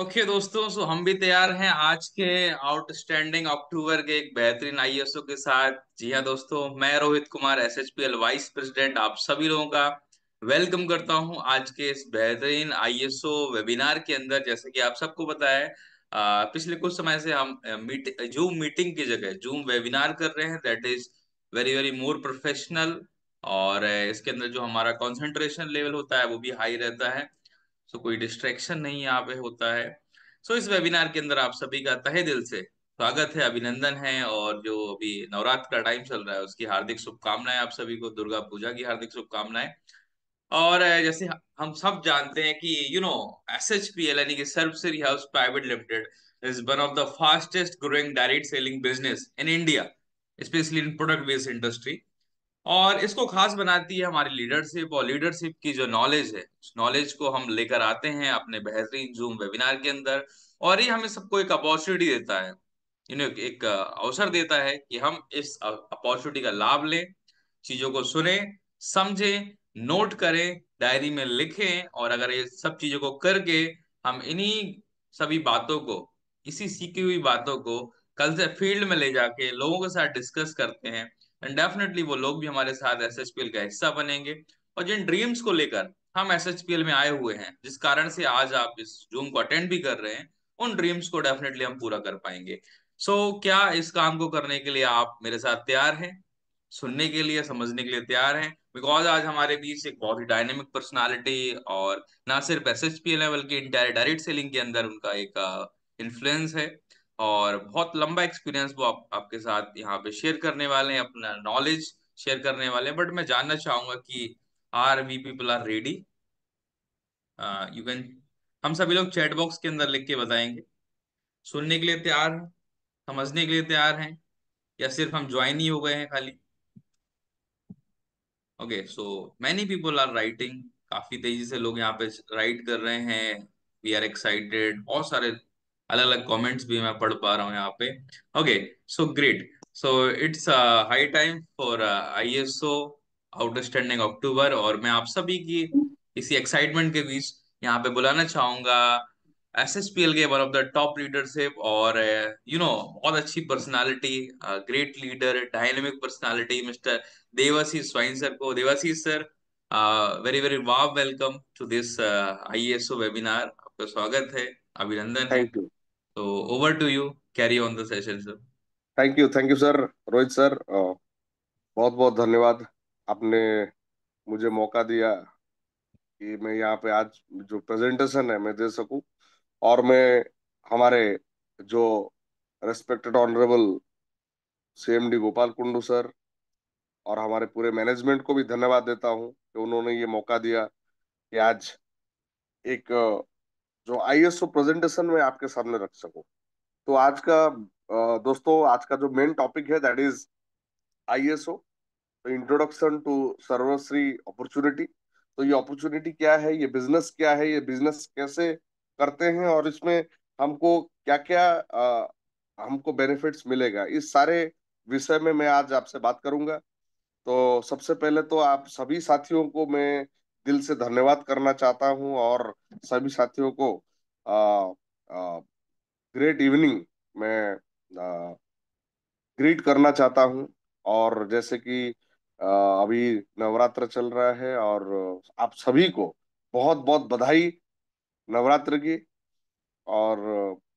Okay okay, दोस्तों सो हम भी तैयार हैं आज के आउटस्टैंडिंग अक्टूबर के एक बेहतरीन आईएसओ के साथ जी हाँ दोस्तों मैं Rohit Kumar S H P L vice president आप सभी लोगों का वेलकम करता हूं आज के इस बेहतरीन आईएसओ वेबिनार के अंदर जैसे कि आप सबको पता है पिछले कुछ समय से हम मीट जूम मीटिंग की जगह जूम वेबिनार कर रहे हैं that is very very more professional और इसके अंदर जो हमारा कॉन्सेंट्रेशन लेवल होता है वो भी हाई रहता है तो कोई डिस्ट्रैक्शन नहीं यहाँ पे होता है सो इस वेबिनार के अंदर आप सभी का तहे दिल से स्वागत है अभिनंदन है और जो अभी नवरात्र का टाइम चल रहा है उसकी हार्दिक शुभकामनाएं आप सभी को दुर्गा पूजा की हार्दिक शुभकामनाएं और जैसे हम सब जानते हैं कि you know S H P L यानी कि Sarv house private limited is one of the fastest growing direct selling business in India specially in product based industry और इसको खास बनाती है हमारी लीडरशिप और लीडरशिप की जो नॉलेज है उस नॉलेज को हम लेकर आते हैं अपने बेहतरीन जूम वेबिनार के अंदर और ये हमें सबको एक अपॉर्चुनिटी देता है यू नो एक अवसर देता है कि हम इस अपॉर्चुनिटी का लाभ लें चीजों को सुने समझें नोट करें डायरी में लिखें और अगर ये सब चीजों को करके हम इन्हीं सभी बातों को इसी सीखी हुई बातों को कल से फील्ड में ले जाके लोगों के साथ डिस्कस करते हैं एंड डेफिनेटली वो लोग भी हमारे साथ एस का हिस्सा बनेंगे और जिन ड्रीम्स को लेकर हम एस में आए हुए हैं जिस कारण से आज आप इस जूम को अटेंड भी कर रहे हैं उन ड्रीम्स को डेफिनेटली हम पूरा कर पाएंगे सो so, क्या इस काम को करने के लिए आप मेरे साथ तैयार हैं सुनने के लिए समझने के लिए तैयार हैं बिकॉज आज हमारे बीच एक बहुत ही डायनेमिक पर्सनालिटी और ना सिर्फ एस एच पी एल है बल्कि इंटायर डायरेक्ट सेलिंग के अंदर उनका एक इन्फ्लुएंस है और बहुत लंबा एक्सपीरियंस वो आप, आपके साथ यहाँ पे शेयर करने वाले हैं अपना नॉलेज शेयर करने वाले हैं बट मैं जानना चाहूंगा कि are we people are ready you can हम सभी लोग चैट बॉक्स के अंदर लिख के बताएंगे सुनने के लिए तैयार हैं समझने के लिए तैयार हैं या सिर्फ हम ज्वाइन ही हो गए हैं खाली okay so many people are writing काफी तेजी से लोग यहाँ पे राइट कर रहे हैं वी आर एक्साइटेड बहुत सारे अलग अलग कॉमेंट्स भी मैं पढ़ पा रहा हूँ यहाँ पे okay so great so it's high time for oh outstanding October और मैं आप सभी की इसी एक्साइटमेंट के बीच यहाँ पे बुलाना चाहूंगा एस एस पी एल के one of the top leadership और यू uh, नो बहुत अच्छी personality great leader dynamic personality mister Devasi Swain sir को Devasi sir very very wow welcome to this ISO webinar आपका स्वागत है अभिनंदन thank you So over to you. Carry on the session, sir. thank you thank you sir rohit sir uh, बहुत बहुत धन्यवाद आपने मुझे मौका दिया कि मैं यहाँ पे आज जो प्रेजेंटेशन है मैं दे सकूं और मैं हमारे जो respected honourable CMD Gopal Kundu sir और हमारे पूरे मैनेजमेंट को भी धन्यवाद देता हूं कि उन्होंने ये मौका दिया कि आज एक जो आईएसओ प्रेजेंटेशन में आपके सामने रख सकूं तो आज का दोस्तों आज का जो मेन टॉपिक है that is ISO introduction to Sarvshree opportunity तो ये अपॉर्चुनिटी क्या है ये बिजनेस क्या है ये बिजनेस कैसे करते हैं और इसमें हमको क्या क्या आ, हमको बेनिफिट्स मिलेगा इस सारे विषय में मैं आज आपसे बात करूंगा तो सबसे पहले तो आप सभी साथियों को मैं दिल से धन्यवाद करना चाहता हूं और सभी साथियों को आ, आ, ग्रेट इवनिंग मैं ग्रीट करना चाहता हूं और जैसे कि आ, अभी नवरात्र चल रहा है और आप सभी को बहुत बहुत बधाई नवरात्र की और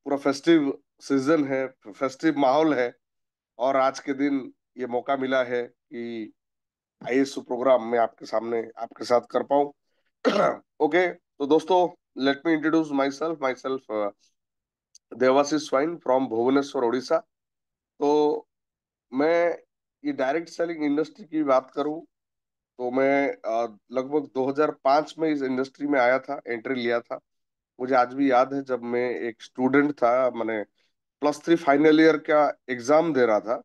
पूरा फेस्टिव सीजन है फेस्टिव माहौल है और आज के दिन ये मौका मिला है कि आई प्रोग्राम मैं आपके सामने आपके साथ कर पाऊँ ओके तो दोस्तों let me introduce myself myself Devasi Swain from Bhubaneswar Odisha तो मैं ये डायरेक्ट सेलिंग इंडस्ट्री की बात करूं तो मैं uh, लगभग 2005 में इस इंडस्ट्री में आया था एंट्री लिया था मुझे आज भी याद है जब मैं एक स्टूडेंट था मैंने प्लस थ्री फाइनल ईयर का एग्ज़ाम दे रहा था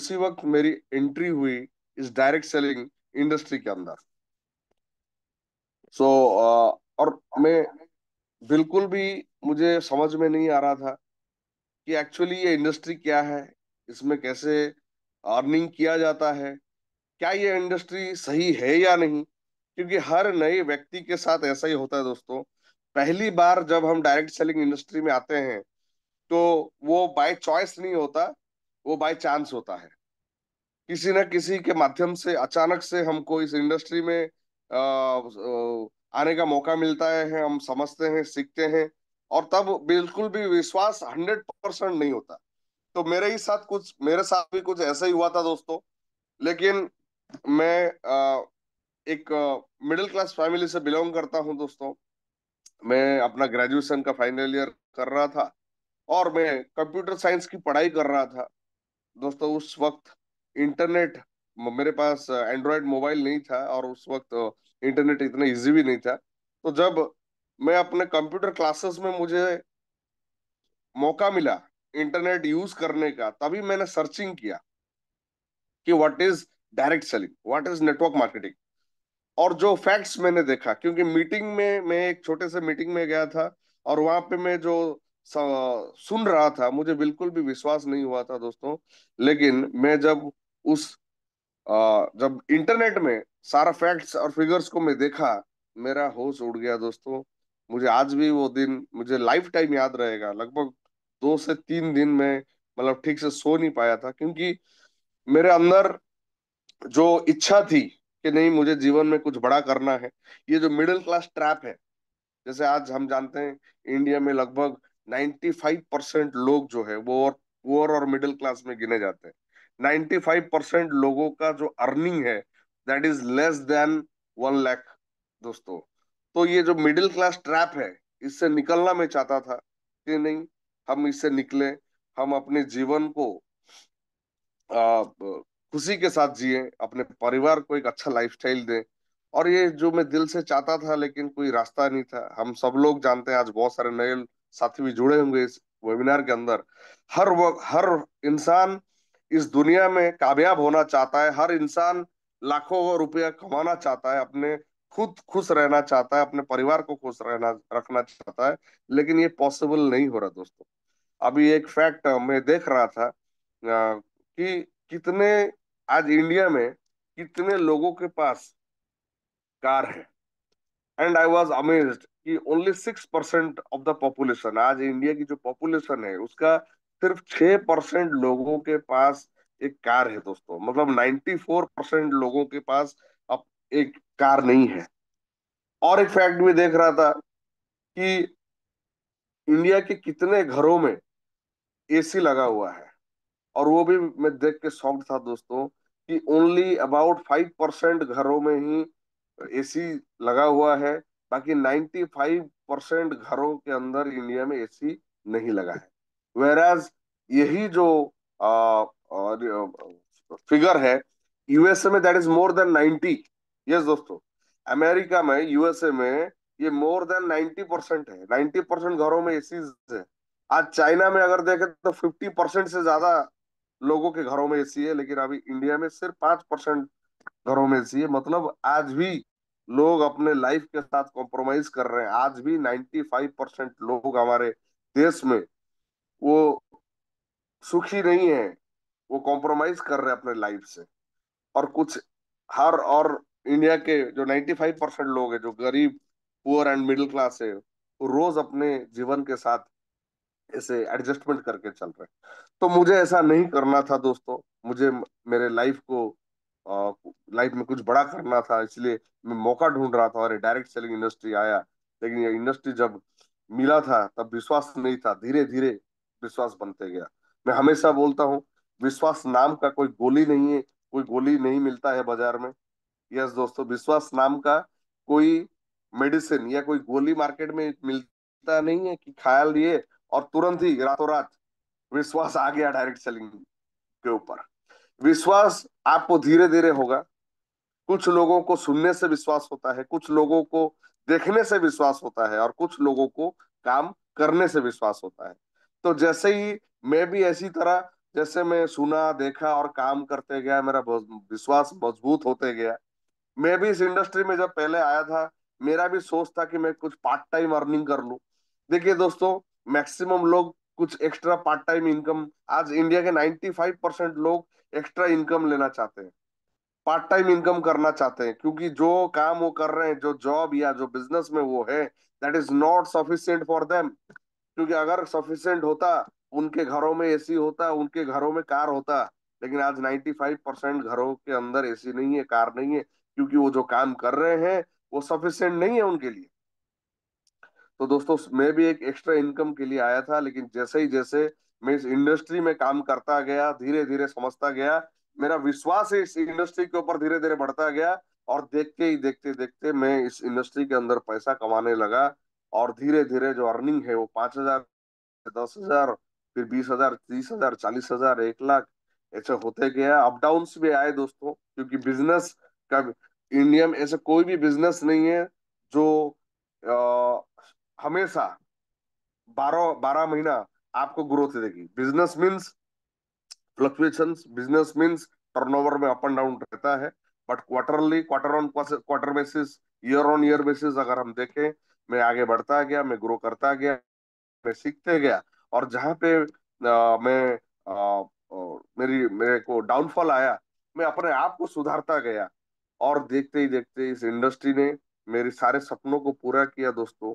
उसी वक्त मेरी एंट्री हुई इस डायरेक्ट सेलिंग इंडस्ट्री के अंदर सो so, uh, और मैं बिल्कुल भी मुझे समझ में नहीं आ रहा था कि एक्चुअली ये इंडस्ट्री क्या है इसमें कैसे अर्निंग किया जाता है क्या ये इंडस्ट्री सही है या नहीं क्योंकि हर नए व्यक्ति के साथ ऐसा ही होता है दोस्तों पहली बार जब हम डायरेक्ट सेलिंग इंडस्ट्री में आते हैं तो वो बाय चॉइस नहीं होता वो बाय चांस होता है किसी न किसी के माध्यम से अचानक से हमको इस इंडस्ट्री में आने का मौका मिलता है हम समझते हैं सीखते हैं और तब बिल्कुल भी विश्वास हंड्रेड परसेंट नहीं होता तो मेरे ही साथ कुछ मेरे साथ भी कुछ ऐसा ही हुआ था दोस्तों लेकिन मैं एक मिडिल क्लास फैमिली से बिलोंग करता हूं दोस्तों मैं अपना ग्रेजुएशन का फाइनल ईयर कर रहा था और मैं कंप्यूटर साइंस की पढ़ाई कर रहा था दोस्तों उस वक्त इंटरनेट मेरे पास एंड्रॉयड मोबाइल नहीं था और उस वक्त इंटरनेट इतना इजी भी नहीं था तो जब मैं अपने कंप्यूटर क्लासेस में मुझे मौका मिला इंटरनेट यूज करने का तभी मैंने सर्चिंग किया कि what is direct selling what is network marketing और जो फैक्ट्स मैंने देखा क्योंकि मीटिंग में मैं एक छोटे से मीटिंग में गया था और वहां पे मैं जो सुन रहा था मुझे बिल्कुल भी विश्वास नहीं हुआ था दोस्तों लेकिन मैं जब उस आ, जब इंटरनेट में सारा फैक्ट्स और फिगर्स को मैं देखा मेरा होश उड़ गया दोस्तों मुझे आज भी वो दिन मुझे लाइफ टाइम याद रहेगा लगभग दो से तीन दिन में मतलब ठीक से सो नहीं पाया था क्योंकि मेरे अंदर जो इच्छा थी कि नहीं मुझे जीवन में कुछ बड़ा करना है ये जो मिडिल क्लास ट्रैप है जैसे आज हम जानते हैं इंडिया में लगभग 95 परसेंट लोग जो है वो और वो और मिडिल क्लास में गिने जाते हैं 95 परसेंट लोगों का जो अर्निंग है that is less than one lakh दोस्तों तो ये जो मिडिल क्लास ट्रैप है इससे निकलना मैं चाहता था कि नहीं हम इससे निकले हम अपने जीवन को आ, खुशी के साथ जिए अपने परिवार को एक अच्छा लाइफस्टाइल दें और ये जो मैं दिल से चाहता था लेकिन कोई रास्ता नहीं था हम सब लोग जानते हैं आज बहुत सारे नए साथी भी जुड़े होंगे इस वेबिनार के अंदर हर वक्त हर इंसान इस दुनिया में कामयाब होना चाहता है हर इंसान लाखों रुपया कमाना चाहता है अपने खुद खुश रहना चाहता है अपने परिवार को खुश रहना रखना चाहता है लेकिन ये पॉसिबल नहीं हो रहा दोस्तों अभी एक फैक्ट मैं देख रहा था कि कितने आज इंडिया में कितने लोगों के पास कार है एंड आई वॉज अमेज्ड कि only six percent of the population आज इंडिया की जो पॉपुलेशन है उसका सिर्फ छह परसेंट लोगों के पास एक कार है दोस्तों मतलब फोर परसेंट लोगों के पास अब एक कार नहीं है और एक फैक्ट भी देख रहा था कि इंडिया के कितने घरों में एसी लगा हुआ है और वो भी मैं देख के शॉक्ड था दोस्तों कि ओनली अबाउट फाइव परसेंट घरों में ही एसी लगा हुआ है बाकी नाइन्टी फाइव परसेंट घरों के अंदर इंडिया में एसी नहीं लगा है वेराज यही जो फिगर है यूएसए में that is more than 90 yes दोस्तों अमेरिका में यूएसए में ये मोर देन 90 परसेंट है नाइन्टी परसेंट घरों में एसी है आज चाइना में अगर देखें तो फिफ्टी परसेंट से ज्यादा लोगों के घरों में एसी है लेकिन अभी इंडिया में सिर्फ पांच परसेंट घरों में एसी है मतलब आज भी लोग अपने लाइफ के साथ कॉम्प्रोमाइज कर रहे हैं आज भी फाइव परसेंट लोग हमारे देश में वो सुखी नहीं है वो कॉम्प्रोमाइज कर रहे हैं अपने लाइफ से और कुछ हर और इंडिया के जो 95 परसेंट लोग हैं जो गरीब पुअर एंड मिडिल क्लास है वो रोज अपने जीवन के साथ ऐसे एडजस्टमेंट करके चल रहे हैं तो मुझे ऐसा नहीं करना था दोस्तों मुझे मेरे लाइफ को लाइफ में कुछ बड़ा करना था इसलिए मैं मौका ढूंढ रहा था और डायरेक्ट सेलिंग इंडस्ट्री आया लेकिन ये इंडस्ट्री जब मिला था तब विश्वास नहीं था धीरे धीरे विश्वास बनते गया मैं हमेशा बोलता हूँ विश्वास नाम का कोई गोली नहीं है कोई गोली नहीं मिलता है बाजार में यस दोस्तों विश्वास नाम का कोई मेडिसिन या कोई गोली मार्केट में मिलता नहीं है कि ख्याल लिए और तुरंत ही रातों रात विश्वास आ गया डायरेक्ट सेलिंग के ऊपर विश्वास आपको धीरे धीरे होगा कुछ लोगों को सुनने से विश्वास होता है कुछ लोगों को देखने से विश्वास होता है और कुछ लोगों को काम करने से विश्वास होता है तो जैसे ही मैं भी ऐसी तरह जैसे मैं सुना देखा और काम करते गया मेरा विश्वास मजबूत होते गया मैं भी इस इंडस्ट्री में जब पहले आया था मेरा भी सोच था कि मैं कुछ पार्ट टाइम अर्निंग कर लू देखिए दोस्तों मैक्सिमम लोग कुछ एक्स्ट्रा पार्ट टाइम इनकम आज इंडिया के 95 परसेंट लोग एक्स्ट्रा इनकम लेना चाहते हैं पार्ट टाइम इनकम करना चाहते हैं क्योंकि जो काम वो कर रहे हैं जो जॉब या जो बिजनेस में वो है that is not sufficient for them क्योंकि अगर सफिशियंट होता उनके घरों में एसी होता उनके घरों में कार होता लेकिन आज 95 परसेंट घरों के अंदर एसी नहीं है कार नहीं है क्योंकि वो जो काम कर रहे हैं वो सफिशियंट नहीं है उनके लिए तो दोस्तों मैं भी एक एक्स्ट्रा इनकम के लिए आया था लेकिन जैसे ही जैसे मैं इस इंडस्ट्री में काम करता गया धीरे धीरे समझता गया मेरा विश्वास इस इंडस्ट्री के ऊपर धीरे धीरे बढ़ता गया और देखते ही देखते देखते मैं इस इंडस्ट्री के अंदर पैसा कमाने लगा और धीरे धीरे जो अर्निंग है वो पांच हजार दस हजार फिर बीस हजार तीस हजार चालीस हजार एक लाख ऐसा होते गया अप डाउन भी आए दोस्तों क्योंकि बिजनेस का इंडिया में ऐसा कोई भी बिजनेस नहीं है जो आ, हमेशा बारह बारह महीना आपको ग्रोथ देगी business means fluctuation business means turnover में अप एंड डाउन रहता है but quarterly quarter on quarter basis year on year basis अगर हम देखें मैं आगे बढ़ता गया मैं ग्रो करता गया मैं सीखते गया और जहां पे आ, मैं आ, मेरी मेरे को डाउनफॉल आया मैं अपने आप को सुधारता गया और देखते ही देखते इस इंडस्ट्री ने मेरे सारे सपनों को पूरा किया दोस्तों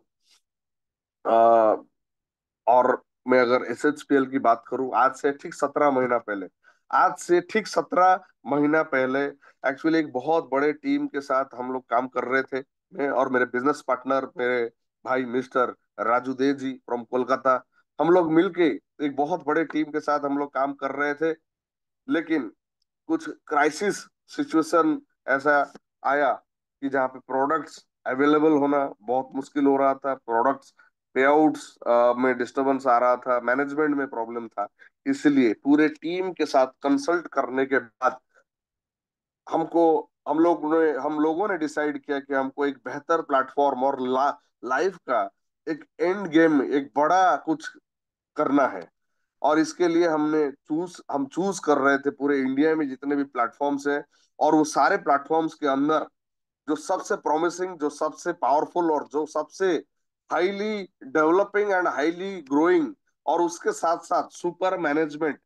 आ, और मैं अगर एस एच पी एल की बात करूं आज से ठीक सत्रह महीना पहले आज से ठीक सत्रह महीना पहले एक्चुअली एक बहुत बड़े टीम के साथ हम लोग काम कर रहे थे मैं और मेरे बिजनेस पार्टनर मेरे भाई मिस्टर राजू देव जी फ्रॉम कोलकाता हम लोग मिलके एक बहुत बड़े टीम के साथ हम लोग काम कर रहे थे लेकिन कुछ क्राइसिस सिचुएशन ऐसा आया कि जहाँ पे प्रोडक्ट्स अवेलेबल होना बहुत मुश्किल हो रहा था प्रोडक्ट्स पे आउट में डिस्टर्बेंस आ रहा था मैनेजमेंट में प्रॉब्लम था इसलिए पूरे टीम के साथ कंसल्ट करने के बाद हमको हम लोग ने हम लोगों ने डिसाइड किया कि हमको एक बेहतर प्लेटफॉर्म और ला, लाइफ का एक एंड गेम एक बड़ा कुछ करना है और इसके लिए हमने चूज हम चूज कर रहे थे पूरे इंडिया में जितने भी प्लेटफॉर्म्स हैं और वो सारे प्लेटफॉर्म्स के अंदर जो सबसे प्रॉमिसिंग जो सबसे पावरफुल और जो सबसे highly developing and highly growing और उसके साथ साथ सुपर मैनेजमेंट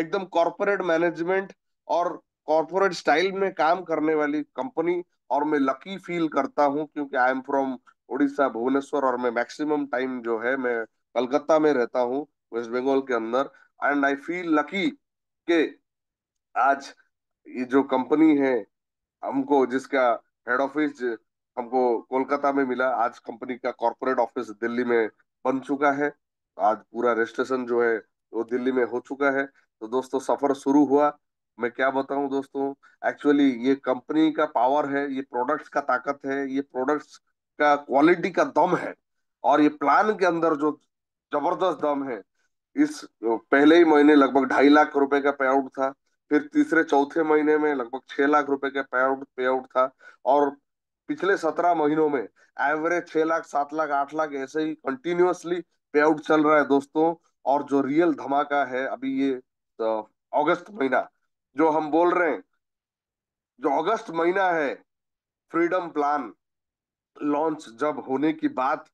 एकदम कॉरपोरेट मैनेजमेंट और कॉरपोरेट स्टाइल में काम करने वाली कंपनी और मैं लकी फील करता हूँ क्योंकि I am from Odisha Bhubaneswar और मैं मैक्सिमम टाइम जो है मैं कलकत्ता में रहता हूँ वेस्ट बंगाल के अंदर एंड आई फील लकी के आज ये जो कंपनी है हमको जिसका हेड ऑफिस हमको कोलकाता में मिला आज कंपनी का कॉरपोरेट ऑफिस दिल्ली में बन चुका है आज पूरा रजिस्ट्रेशन जो है वो दिल्ली में हो चुका है तो दोस्तों सफर शुरू हुआ मैं क्या बताऊं दोस्तों एक्चुअली ये कंपनी का पावर है ये प्रोडक्ट्स का ताकत है ये प्रोडक्ट्स का क्वालिटी का दम है और ये प्लान के अंदर जो जबरदस्त दम है इस पहले ही महीने लगभग ढाई लाख रुपए का पे आउट था फिर तीसरे चौथे महीने में लगभग छह लाख रुपए का पे आउट पे आउट था और पिछले सत्रह महीनों में एवरेज छह लाख सात लाख आठ लाख ऐसे ही कंटिन्यूसली पे आउट चल रहा है दोस्तों और जो रियल धमाका है अभी ये अगस्त महीना जो हम बोल रहे हैं जो अगस्त महीना है फ्रीडम प्लान लॉन्च जब होने की बात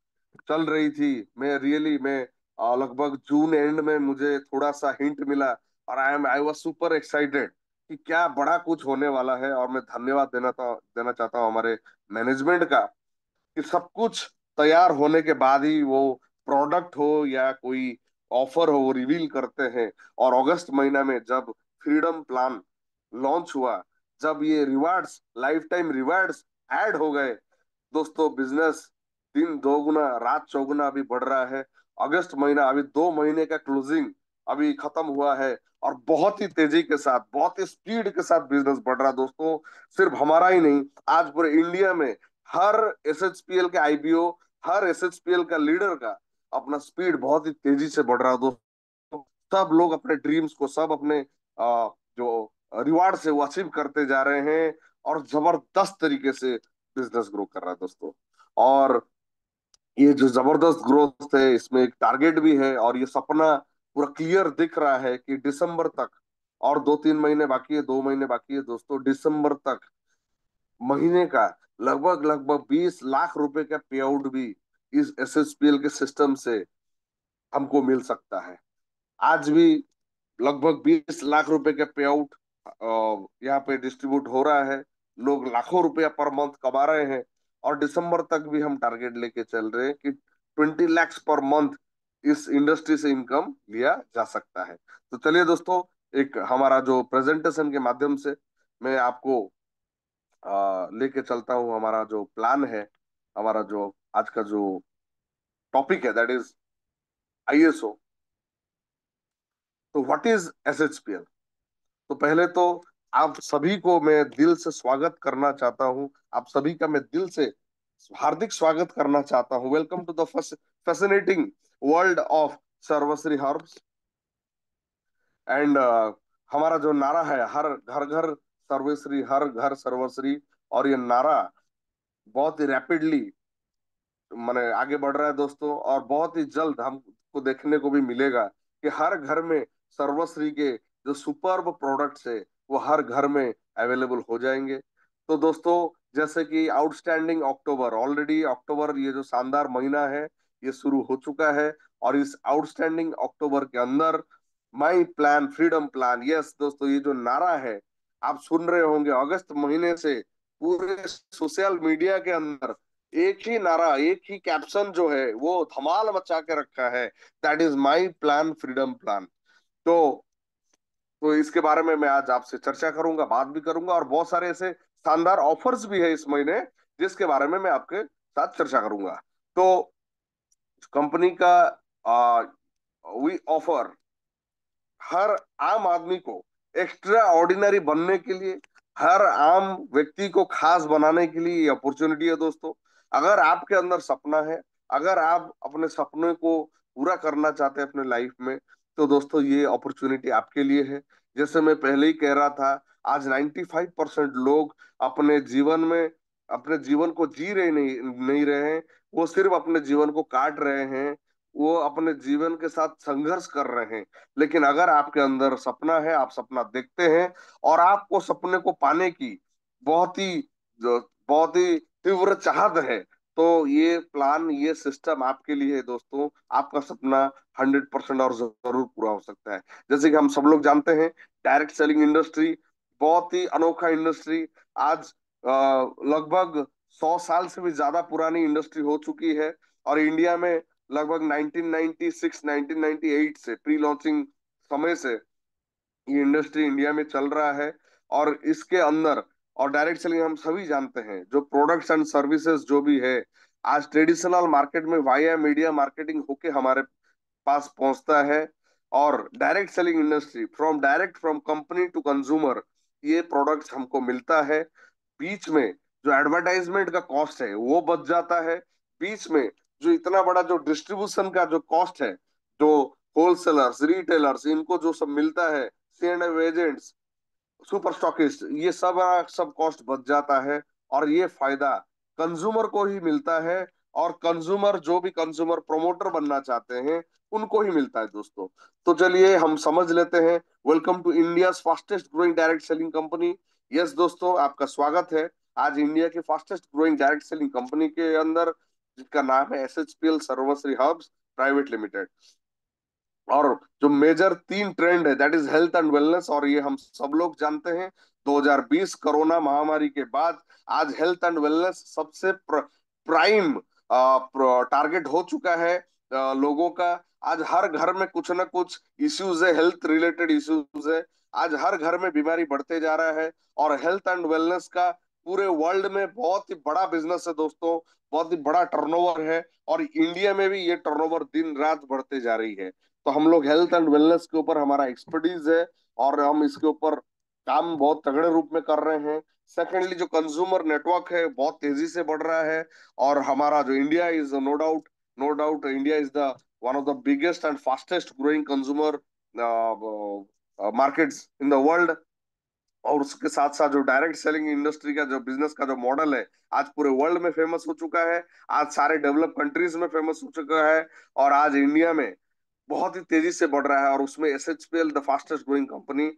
चल रही थी मैं रियली मैं लगभग जून एंड में मुझे थोड़ा सा हिंट मिला और I am I was super excited कि क्या बड़ा कुछ होने वाला है और मैं धन्यवाद देना था देना चाहता हूँ हमारे मैनेजमेंट का कि सब कुछ तैयार होने के बाद ही वो प्रोडक्ट हो या कोई ऑफर हो वो रिवील करते हैं और अगस्त महीना में जब फ्रीडम प्लान लॉन्च हुआ जब ये rewards lifetime rewards add हो गए दोस्तों बिजनेस दिन दोगुना रात चौगुना अभी बढ़ रहा है अगस्त महीना अभी दो महीने का क्लोजिंग अभी खत्म हुआ है और बहुत ही तेजी के साथ बहुत ही स्पीड के साथ बिजनेस बढ़ रहा है दोस्तों सिर्फ हमारा ही नहीं आज पूरे इंडिया में हर एस के आईबीओ हर एस का लीडर का अपना स्पीड बहुत ही तेजी से बढ़ रहा है दोस्तों सब लोग अपने ड्रीम्स को सब अपने जो रिवार्ड से वो अचीव करते जा रहे हैं और जबरदस्त तरीके से बिजनेस ग्रो कर रहा है दोस्तों और ये जो जबरदस्त ग्रोथ है इसमें एक टारगेट भी है और ये सपना पूरा क्लियर दिख रहा है कि दिसंबर तक और दो तीन महीने बाकी है दो महीने बाकी है दोस्तों दिसंबर तक महीने का लगभग लगभग बीस लाख रुपए का पे आउट भी इस एस के सिस्टम से हमको मिल सकता है आज भी लगभग 20 लाख रुपए के पे आउट यहाँ पे डिस्ट्रीब्यूट हो रहा है लोग लाखों रुपया पर मंथ कमा रहे हैं और दिसंबर तक भी हम टारगेट लेके चल रहे हैं कि ट्वेंटी लैक्स पर मंथ इस इंडस्ट्री से इनकम लिया जा सकता है तो चलिए दोस्तों एक हमारा जो प्रेजेंटेशन के माध्यम से मैं आपको लेके चलता हूँ हमारा जो प्लान है हमारा जो आज का जो टॉपिक है दैट इज आईएसओ तो व्हाट इज एसएचपीएल तो पहले तो आप सभी को मैं दिल से स्वागत करना चाहता हूं आप सभी का मैं दिल से हार्दिक स्वागत करना चाहता हूं welcome to the fascinating world of Sarvshree herbs and uh, हमारा जो नारा है हर घर घर सर्वश्री हर घर सर्वश्री और ये नारा बहुत ही रैपिडली मैंने आगे बढ़ रहा है दोस्तों और बहुत ही जल्द हमको देखने को भी मिलेगा कि हर घर में सर्वश्री के जो सुपर्ब प्रोडक्ट्स है वो हर घर में अवेलेबल हो जाएंगे तो दोस्तों जैसे कि आउटस्टैंडिंग अक्टूबर ऑलरेडी अक्टूबर ये जो शानदार महीना है ये शुरू हो चुका है और इस आउटस्टैंडिंग अक्टूबर के अंदर my plan freedom plan yes दोस्तों ये जो नारा है आप सुन रहे होंगे अगस्त महीने से पूरे सोशल मीडिया के अंदर एक ही नारा एक ही कैप्शन जो है वो धमाल मचा के रखा है that is my plan freedom plan तो तो इसके बारे में मैं आज आपसे चर्चा करूंगा बात भी करूंगा और बहुत सारे ऐसे शानदार ऑफर्स भी है इस महीने जिसके बारे में मैं आपके साथ चर्चा करूंगा तो कंपनी का वी ऑफर हर आम आदमी को एक्स्ट्रा ऑर्डिनरी बनने के लिए हर आम व्यक्ति को खास बनाने के लिए ये अपॉर्चुनिटी है दोस्तों अगर आपके अंदर सपना है अगर आप अपने सपने को पूरा करना चाहते हैं अपने लाइफ में तो दोस्तों ये अपॉर्चुनिटी आपके लिए है जैसे मैं पहले ही कह रहा था आज 95 परसेंट लोग अपने जीवन में अपने जीवन को जी रहे नहीं नहीं रहे हैं वो सिर्फ अपने जीवन को काट रहे हैं वो अपने जीवन के साथ संघर्ष कर रहे हैं लेकिन अगर आपके अंदर सपना है आप सपना देखते हैं और आपको सपने को पाने की बहुत ही बहुत ही तीव्र चाहत है तो ये प्लान ये सिस्टम आपके लिए है दोस्तों आपका सपना हंड्रेड परसेंट और जरूर पूरा हो सकता है जैसे कि हम सब लोग जानते हैं डायरेक्ट सेलिंग इंडस्ट्री बहुत ही अनोखा इंडस्ट्री आज लगभग सौ साल से भी ज्यादा पुरानी इंडस्ट्री हो चुकी है और इंडिया में लगभग 1996 1998 से प्री लॉन्चिंग समय से ये इंडस्ट्री इंडिया में चल रहा है और इसके अंदर और डायरेक्ट सेलिंग हम सभी जानते हैं जो प्रोडक्ट्स एंड सर्विसेज जो भी है आज ट्रेडिशनल मार्केट में वाया मीडिया मार्केटिंग होके हमारे पास पहुंचता है और direct selling industry from direct from company to consumer ये प्रोडक्ट्स हमको मिलता है बीच में जो एडवर्टाइजमेंट का कॉस्ट है वो बच जाता है बीच में जो इतना बड़ा जो डिस्ट्रीब्यूशन का जो कॉस्ट है जो होलसेलर्स रिटेलर्स इनको जो सब मिलता है C and agents super stockist ये सब सब कॉस्ट बच जाता है और ये फायदा कंज्यूमर को ही मिलता है और कंज्यूमर जो भी कंज्यूमर प्रोमोटर बनना चाहते हैं उनको ही मिलता है दोस्तों तो चलिए हम समझ लेते हैं welcome to India fastest growing direct selling company yes दोस्तों आपका स्वागत है आज इंडिया की fastest growing direct selling company के अंदर जिसका नाम है S H P L Sarvshree herbs private limited और जो मेजर तीन ट्रेंड है that is health and wellness और ये हम सब लोग जानते हैं 2020 कोरोना महामारी के बाद आज हेल्थ एंड वेलनेस सबसे प्र, प्राइम टारगेट हो चुका है आ, लोगों का आज हर घर में कुछ ना कुछ इश्यूज है हेल्थ रिलेटेड इश्यूज है आज हर घर में बीमारी बढ़ते जा रहा है और हेल्थ एंड वेलनेस का पूरे वर्ल्ड में बहुत ही बड़ा बिजनेस है दोस्तों बहुत ही बड़ा टर्नओवर है और इंडिया में भी ये टर्नओवर दिन रात बढ़ते जा रही है तो हम लोग हेल्थ एंड वेलनेस के ऊपर हमारा एक्सपर्टीज है और हम इसके ऊपर काम बहुत तगड़े रूप में कर रहे हैं सेकेंडली जो कंज्यूमर नेटवर्क है बहुत तेजी से बढ़ रहा है और हमारा जो India is no doubt no doubt India is the one of the biggest and fastest growing consumer markets in the world और उसके साथ साथ जो डायरेक्ट सेलिंग इंडस्ट्री का जो बिजनेस का जो मॉडल है आज पूरे वर्ल्ड में फेमस हो चुका है आज सारे डेवलप कंट्रीज में फेमस हो चुका है और आज इंडिया में बहुत ही तेजी से बढ़ रहा है और उसमें S H P L the fastest growing company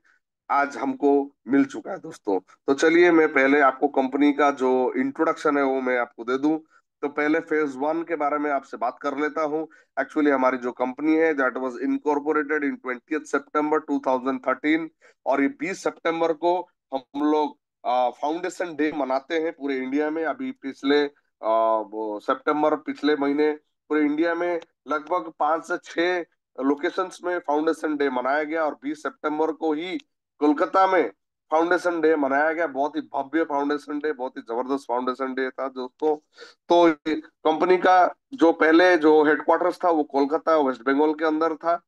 आज हमको मिल चुका है दोस्तों तो चलिए मैं पहले आपको कंपनी का जो इंट्रोडक्शन है वो मैं आपको दे दूं तो पहले फेज वन के बारे में आपसे बात कर लेता हूँ एक्चुअली हमारी जो कंपनी है that was incorporated in twenty सितंबर 2013 और ये 20 सितंबर को हम लोग फाउंडेशन डे मनाते हैं पूरे इंडिया में अभी पिछले सितंबर पिछले महीने पूरे इंडिया में लगभग पांच से छह लोकेशंस में फाउंडेशन डे मनाया गया और 20 सितंबर को ही कोलकाता में फाउंडेशन डे मनाया गया बहुत ही भव्य फाउंडेशन डे बहुत ही जबरदस्त फाउंडेशन डे था दोस्तों तो कंपनी का जो पहले जो हेडक्वार्टर्स था वो कोलकाता वेस्ट बंगाल के अंदर था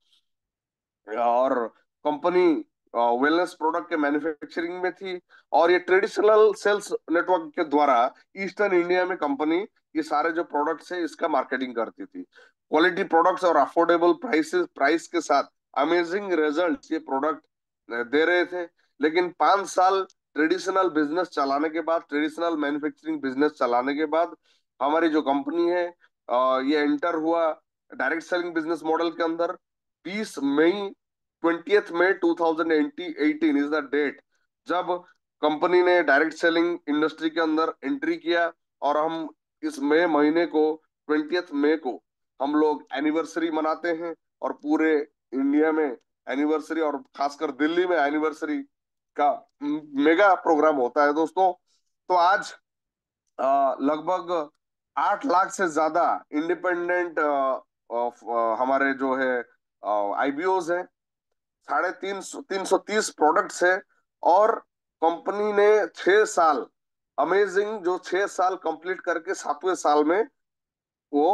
और कंपनी वेलनेस प्रोडक्ट के मैन्युफैक्चरिंग में थी और ये ट्रेडिशनल सेल्स नेटवर्क के द्वारा ईस्टर्न इंडिया में कंपनी ये सारे जो प्रोडक्ट्स है इसका मार्केटिंग करती थी क्वालिटी प्रोडक्ट्स और अफोर्डेबल प्राइसेस प्राइस के साथ अमेजिंग रिजल्ट्स ये प्रोडक्ट दे रहे थे लेकिन पांच साल ट्रेडिशनल बिजनेस चलाने के बाद ट्रेडिशनल मैन्युफैक्चरिंग बिजनेस चलाने के बाद हमारी जो कंपनी है ये एंटर हुआ डायरेक्ट सेलिंग बिजनेस मॉडल के अंदर 20 मई twenty May thousand is the date जब कंपनी ने डायरेक्ट सेलिंग इंडस्ट्री के अंदर एंट्री किया और हम इस मई महीने को ट्वेंटी मई को हम लोग एनिवर्सरी मनाते हैं और पूरे इंडिया में एनिवर्सरी और खासकर दिल्ली में एनिवर्सरी का मेगा प्रोग्राम होता है दोस्तों तो आज लगभग आठ लाख से ज्यादा इंडिपेंडेंट हमारे जो है आईबीओ है साढ़े तीन सौ तीन सौ तीस प्रोडक्ट्स है और कंपनी ने छह साल अमेजिंग जो छह साल कंप्लीट करके सातवें साल में वो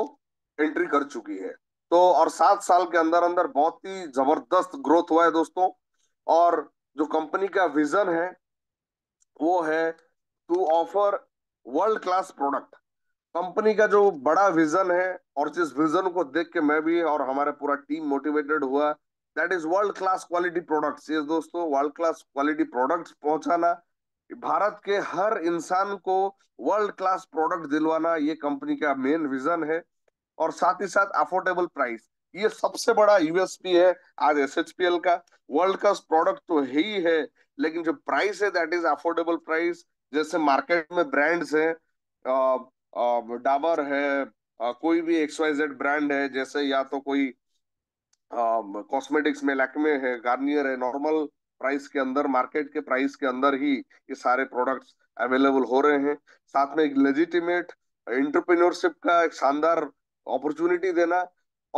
एंट्री कर चुकी है तो और सात साल के अंदर अंदर बहुत ही जबरदस्त ग्रोथ हुआ है दोस्तों और जो कंपनी का विजन है वो है to offer world class product company का जो बड़ा विजन है और जिस विजन को देख के मैं भी और हमारे पूरा टीम मोटिवेटेड हुआ that is world class quality products ये दोस्तों वर्ल्ड क्लास क्वालिटी प्रोडक्ट्स पहुंचाना भारत के हर इंसान को वर्ल्ड क्लास प्रोडक्ट दिलवाना ये कंपनी का मेन विजन है और साथ ही साथ अफोर्डेबल प्राइस ये सबसे बड़ा यूएसपी है आज एस का वर्ल्ड का प्रोडक्ट तो है ही है लेकिन जो प्राइस है दैट इज अफोर्डेबल प्राइस जैसे मार्केट में ब्रांड्स है डाबर है आ, कोई भी जेड ब्रांड है जैसे या तो कोई कॉस्मेटिक्स में लैक्मे है गार्नियर है नॉर्मल प्राइस के अंदर मार्केट के प्राइस के अंदर ही ये सारे प्रोडक्ट्स अवेलेबल हो रहे हैं साथ में एक लेजिटिमेट एंटरप्रेन्योरशिप का एक शानदार अपॉर्चुनिटी देना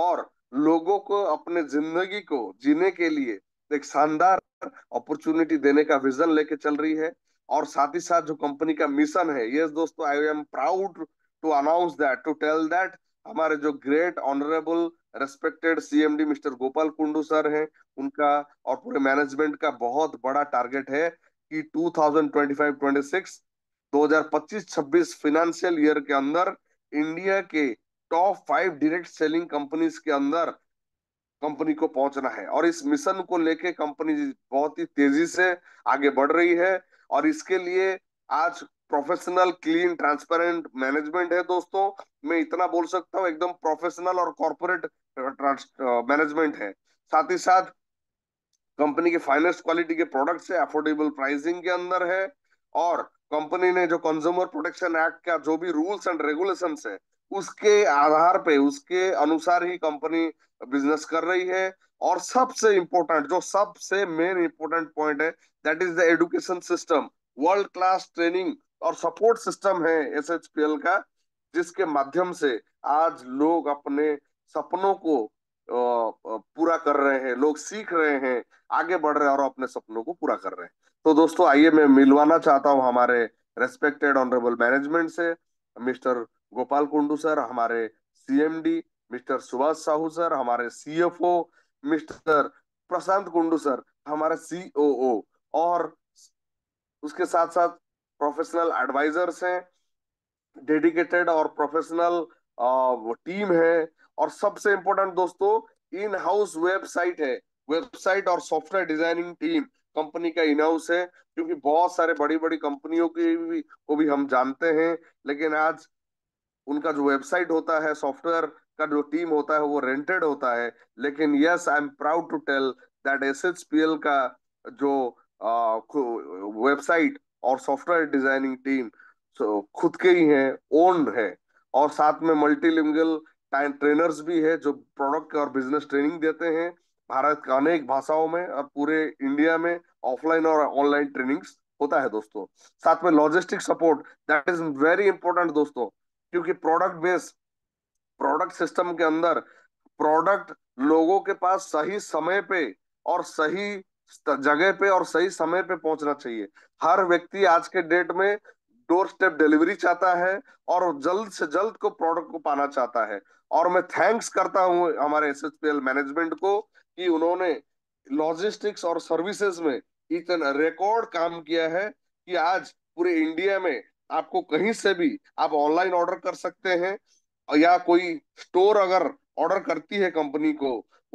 और लोगों को अपने जिंदगी को जीने के लिए एक शानदार अपॉर्चुनिटी देने का विजन लेके चल रही है और साथ ही साथ जो कंपनी का मिशन है यस दोस्तों I am proud to announce that to tell that हमारे जो great honourable respected CMD mister Gopal Kundu sir हैं उनका और पूरे मैनेजमेंट का बहुत बड़ा टारगेट है कि 2025-26 2025-26 फाइनेंशियल ईयर के अंदर इंडिया के top five direct selling companies के अंदर कंपनी को पहुंचना है और इस मिशन को लेके कंपनी बहुत ही तेजी से आगे बढ़ रही है और इसके लिए आज प्रोफेशनल क्लीन ट्रांसपेरेंट मैनेजमेंट है दोस्तों मैं इतना बोल सकता हूँ एकदम प्रोफेशनल और कॉरपोरेट मैनेजमेंट है साथ ही साथ कंपनी के फाइनेंस क्वालिटी के प्रोडक्ट्स है अफोर्डेबल प्राइसिंग के अंदर है और कंपनी ने जो कंज्यूमर प्रोटेक्शन एक्ट का जो भी रूल्स एंड रेगुलेशन है उसके आधार पे उसके अनुसार ही कंपनी बिजनेस कर रही है और सबसे इम्पोर्टेंट जो सबसे मेन इम्पोर्टेंट पॉइंट है that is the education system world class training और सपोर्ट सिस्टम है एस का जिसके माध्यम से आज लोग अपने सपनों को पूरा कर रहे हैं लोग सीख रहे हैं आगे बढ़ रहे हैं और अपने सपनों को पूरा कर रहे हैं तो दोस्तों आइए मैं मिलवाना चाहता हूँ हमारे रेस्पेक्टेड ऑनरेबल मैनेजमेंट से मिस्टर गोपाल कुंडू सर हमारे CMD mister Subhash Sahu sir हमारे CFO mister Prashant Kundu sir हमारे सीओओ और उसके साथ साथ प्रोफेशनल एडवाइजर्स हैं डेडिकेटेड और प्रोफेशनल टीम है और सबसे इंपॉर्टेंट दोस्तों इन हाउस वेबसाइट है वेबसाइट और सॉफ्टवेयर डिजाइनिंग टीम कंपनी का इनाउस है क्योंकि बहुत सारे बड़ी बड़ी कंपनियों की भी को भी हम जानते हैं लेकिन आज उनका जो वेबसाइट होता है सॉफ्टवेयर का जो टीम होता है वो रेंटेड होता है लेकिन yes I am proud to tell that S H P L का जो वेबसाइट और सॉफ्टवेयर डिजाइनिंग टीम खुद के ही है ओन है और साथ में मल्टीलिंगल ट्रेनर्स भी है जो प्रोडक्ट और बिजनेस ट्रेनिंग देते हैं भारत के अनेक भाषाओं में और पूरे इंडिया में ऑफलाइन और ऑनलाइन ट्रेनिंग्स होता है दोस्तों साथ में logistic support that is very important दोस्तों क्योंकि प्रोडक्ट बेस प्रोडक्ट सिस्टम के अंदर प्रोडक्ट लोगों के पास सही समय पे और सही जगह पे और सही समय पे पहुंचना चाहिए हर व्यक्ति आज के डेट में डोर स्टेप डिलीवरी चाहता है और जल्द से जल्द को प्रोडक्ट को पाना चाहता है और मैं थैंक्स करता हूं हमारे एस मैनेजमेंट को कि उन्होंने लॉजिस्टिक्स और सर्विसेज में इतना रिकॉर्ड काम किया है कि आज पूरे इंडिया में आपको कहीं से भी आप ऑनलाइन ऑर्डर कर सकते हैं या कोई स्टोर अगर ऑर्डर करती है कंपनी को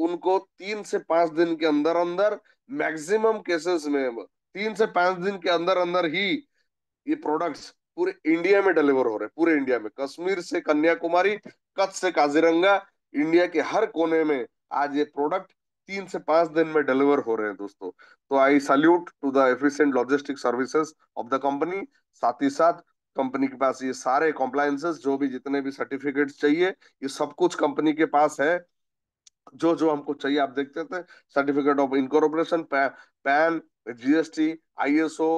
उनको तीन से पांच दिन के अंदर अंदर मैक्सिमम केसेस में तीन से पांच दिन के अंदर अंदर ही ये प्रोडक्ट्स पूरे इंडिया में डिलीवर हो रहे हैं पूरे इंडिया में कश्मीर से कन्याकुमारी कच्छ से काजीरंगा इंडिया के हर कोने में आज ये प्रोडक्ट तीन से पांच दिन में डिलीवर हो रहे हैं दोस्तों तो I salute to the efficient logistic services of the company साथ ही साथ कंपनी के पास ये सारे कॉम्प्लायसेस जो भी जितने भी सर्टिफिकेट्स चाहिए ये सब कुछ कंपनी के पास है जो जो हमको चाहिए आप देखते थे certificate of incorporation PAN GST ISO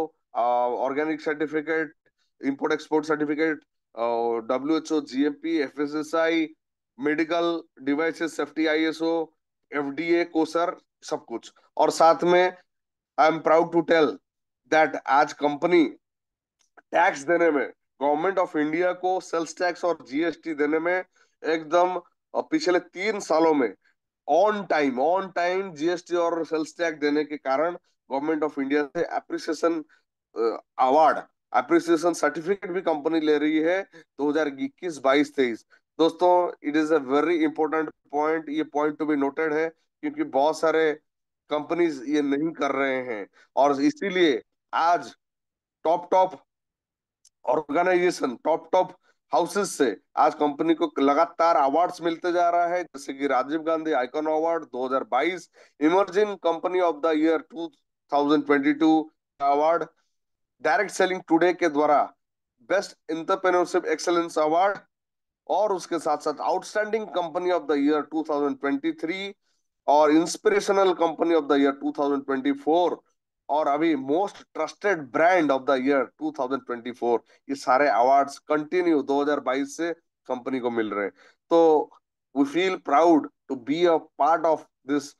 organic certificate import export certificate W H O GMP F medical devices safety ISO FDA को सर सब कुछ और साथ में I am proud to tell that आज कंपनी टैक्स देने में गवर्नमेंट ऑफ इंडिया को सेल्स टैक्स और जीएसटी देने में एकदम पिछले तीन सालों में on time on time GST और सेल्स टैक्स देने के कारण गवर्नमेंट ऑफ इंडिया से एप्रिसिएशन अवार्ड एप्रिसिएशन सर्टिफिकेट भी कंपनी ले रही है 2021 22 23 दोस्तों it is a very important point ये पॉइंट टू बी नोटेड है क्योंकि बहुत सारे कंपनीज ये नहीं कर रहे हैं और इसीलिए आज top top organisation top top houses से आज कंपनी को लगातार अवार्ड्स मिलते जा रहा है जैसे कि Rajiv Gandhi icon award 2022 emerging company of the year 2022 award direct selling today के द्वारा बेस्ट इंटरप्रेन्योरशिप एक्सेलेंस अवार्ड और उसके साथ साथ outstanding company of the year 2023 और inspirational company of the year 2024 और अभी most trusted brand of the year 2024 ये सारे अवार्ड्स कंटिन्यू 2022 से कंपनी को मिल रहे तो we feel proud to be a part of this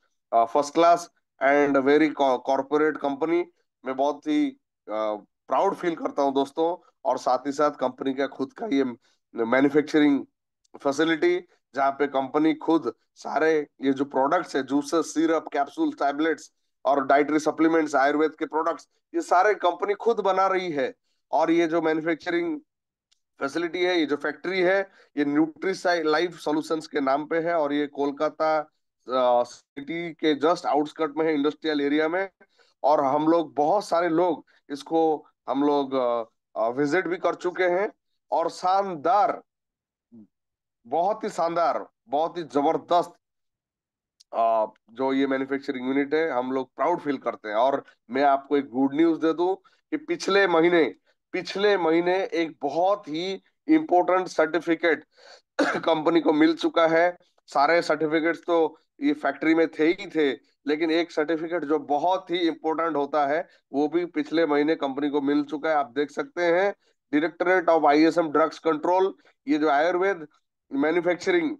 first class and very corporate company मैं बहुत ही प्राउड uh, फील करता हूँ दोस्तों और साथ ही साथ कंपनी का खुद का ये मैन्युफैक्चरिंग फैसिलिटी जहाँ पे कंपनी खुद सारे ये जो प्रोडक्ट्स है जूसेस सिरप कैप्सूल टैबलेट्स और डाइटरी सप्लीमेंट्स आयुर्वेद के प्रोडक्ट्स ये सारे कंपनी खुद बना रही है और ये जो मैन्युफैक्चरिंग फैसिलिटी है ये जो फैक्ट्री है ये न्यूट्री लाइफ सॉल्यूशंस के नाम पे है और ये कोलकाता सिटी के जस्ट आउटस्कर्ट में है इंडस्ट्रियल एरिया में और हम लोग बहुत सारे लोग इसको हम लोग विजिट भी कर चुके हैं और शानदार बहुत ही शानदार बहुत ही जबरदस्त जो ये मैन्युफैक्चरिंग यूनिट है हम लोग प्राउड फील करते हैं और मैं आपको एक गुड न्यूज दे दू कि पिछले महीने पिछले महीने एक बहुत ही इम्पोर्टेंट सर्टिफिकेट कंपनी को मिल चुका है सारे सर्टिफिकेट्स तो ये फैक्ट्री में थे ही थे लेकिन एक सर्टिफिकेट जो बहुत ही इम्पोर्टेंट होता है वो भी पिछले महीने कंपनी को मिल चुका है आप देख सकते हैं directorate of ISM drugs control ये जो आयुर्वेद मैन्युफैक्चरिंग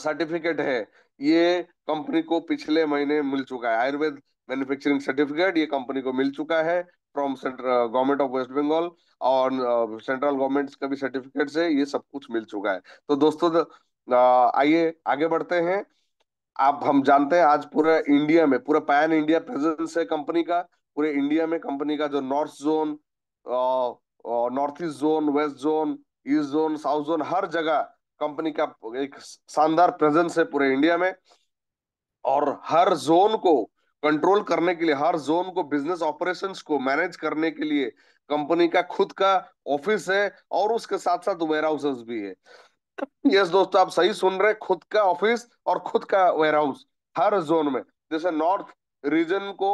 सर्टिफिकेट uh, है ये कंपनी को पिछले महीने मिल चुका है आयुर्वेद मैन्युफैक्चरिंग सर्टिफिकेट ये कंपनी को मिल चुका है from central government of West Bengal और सेंट्रल uh, गवर्नमेंट का भी सर्टिफिकेट से ये सब कुछ मिल चुका है तो दोस्तों uh, आइए आगे बढ़ते हैं आप हम जानते हैं आज पूरे इंडिया में पूरा पैन इंडिया प्रेजेंस है कंपनी का पूरे इंडिया में कंपनी का जो नॉर्थ जोन और north east zone west zone east zone south zone हर जगह कंपनी का एक शानदार प्रेजेंस है पूरे इंडिया में और हर जोन को कंट्रोल करने के लिए हर जोन को बिजनेस ऑपरेशंस को मैनेज करने के लिए कंपनी का खुद का ऑफिस है और उसके साथ साथ वेयर हाउसेस भी है यस दोस्तों आप सही सुन रहे खुद का ऑफिस और खुद का वेयर हाउस हर जोन में जैसे नॉर्थ रीजन को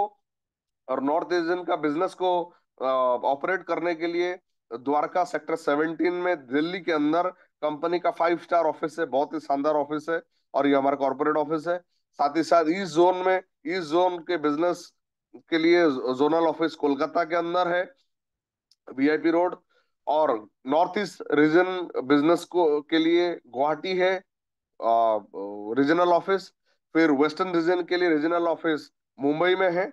और नॉर्थ रीजन का बिजनेस को ऑपरेट करने के लिए द्वारका सेक्टर 17 में दिल्ली के अंदर कंपनी का फाइव स्टार ऑफिस है बहुत ही शानदार ऑफिस है और ये हमारा कॉर्पोरेट ऑफिस है साथ ही साथ ईस्ट जोन में ईस्ट जोन के बिजनेस के लिए जोनल ऑफिस कोलकाता के अंदर है वीआईपी रोड और नॉर्थ ईस्ट रीजन बिजनेस को के लिए गुवाहाटी है रीजनल ऑफिस फिर वेस्टर्न रीजन के लिए रीजनल ऑफिस मुंबई में है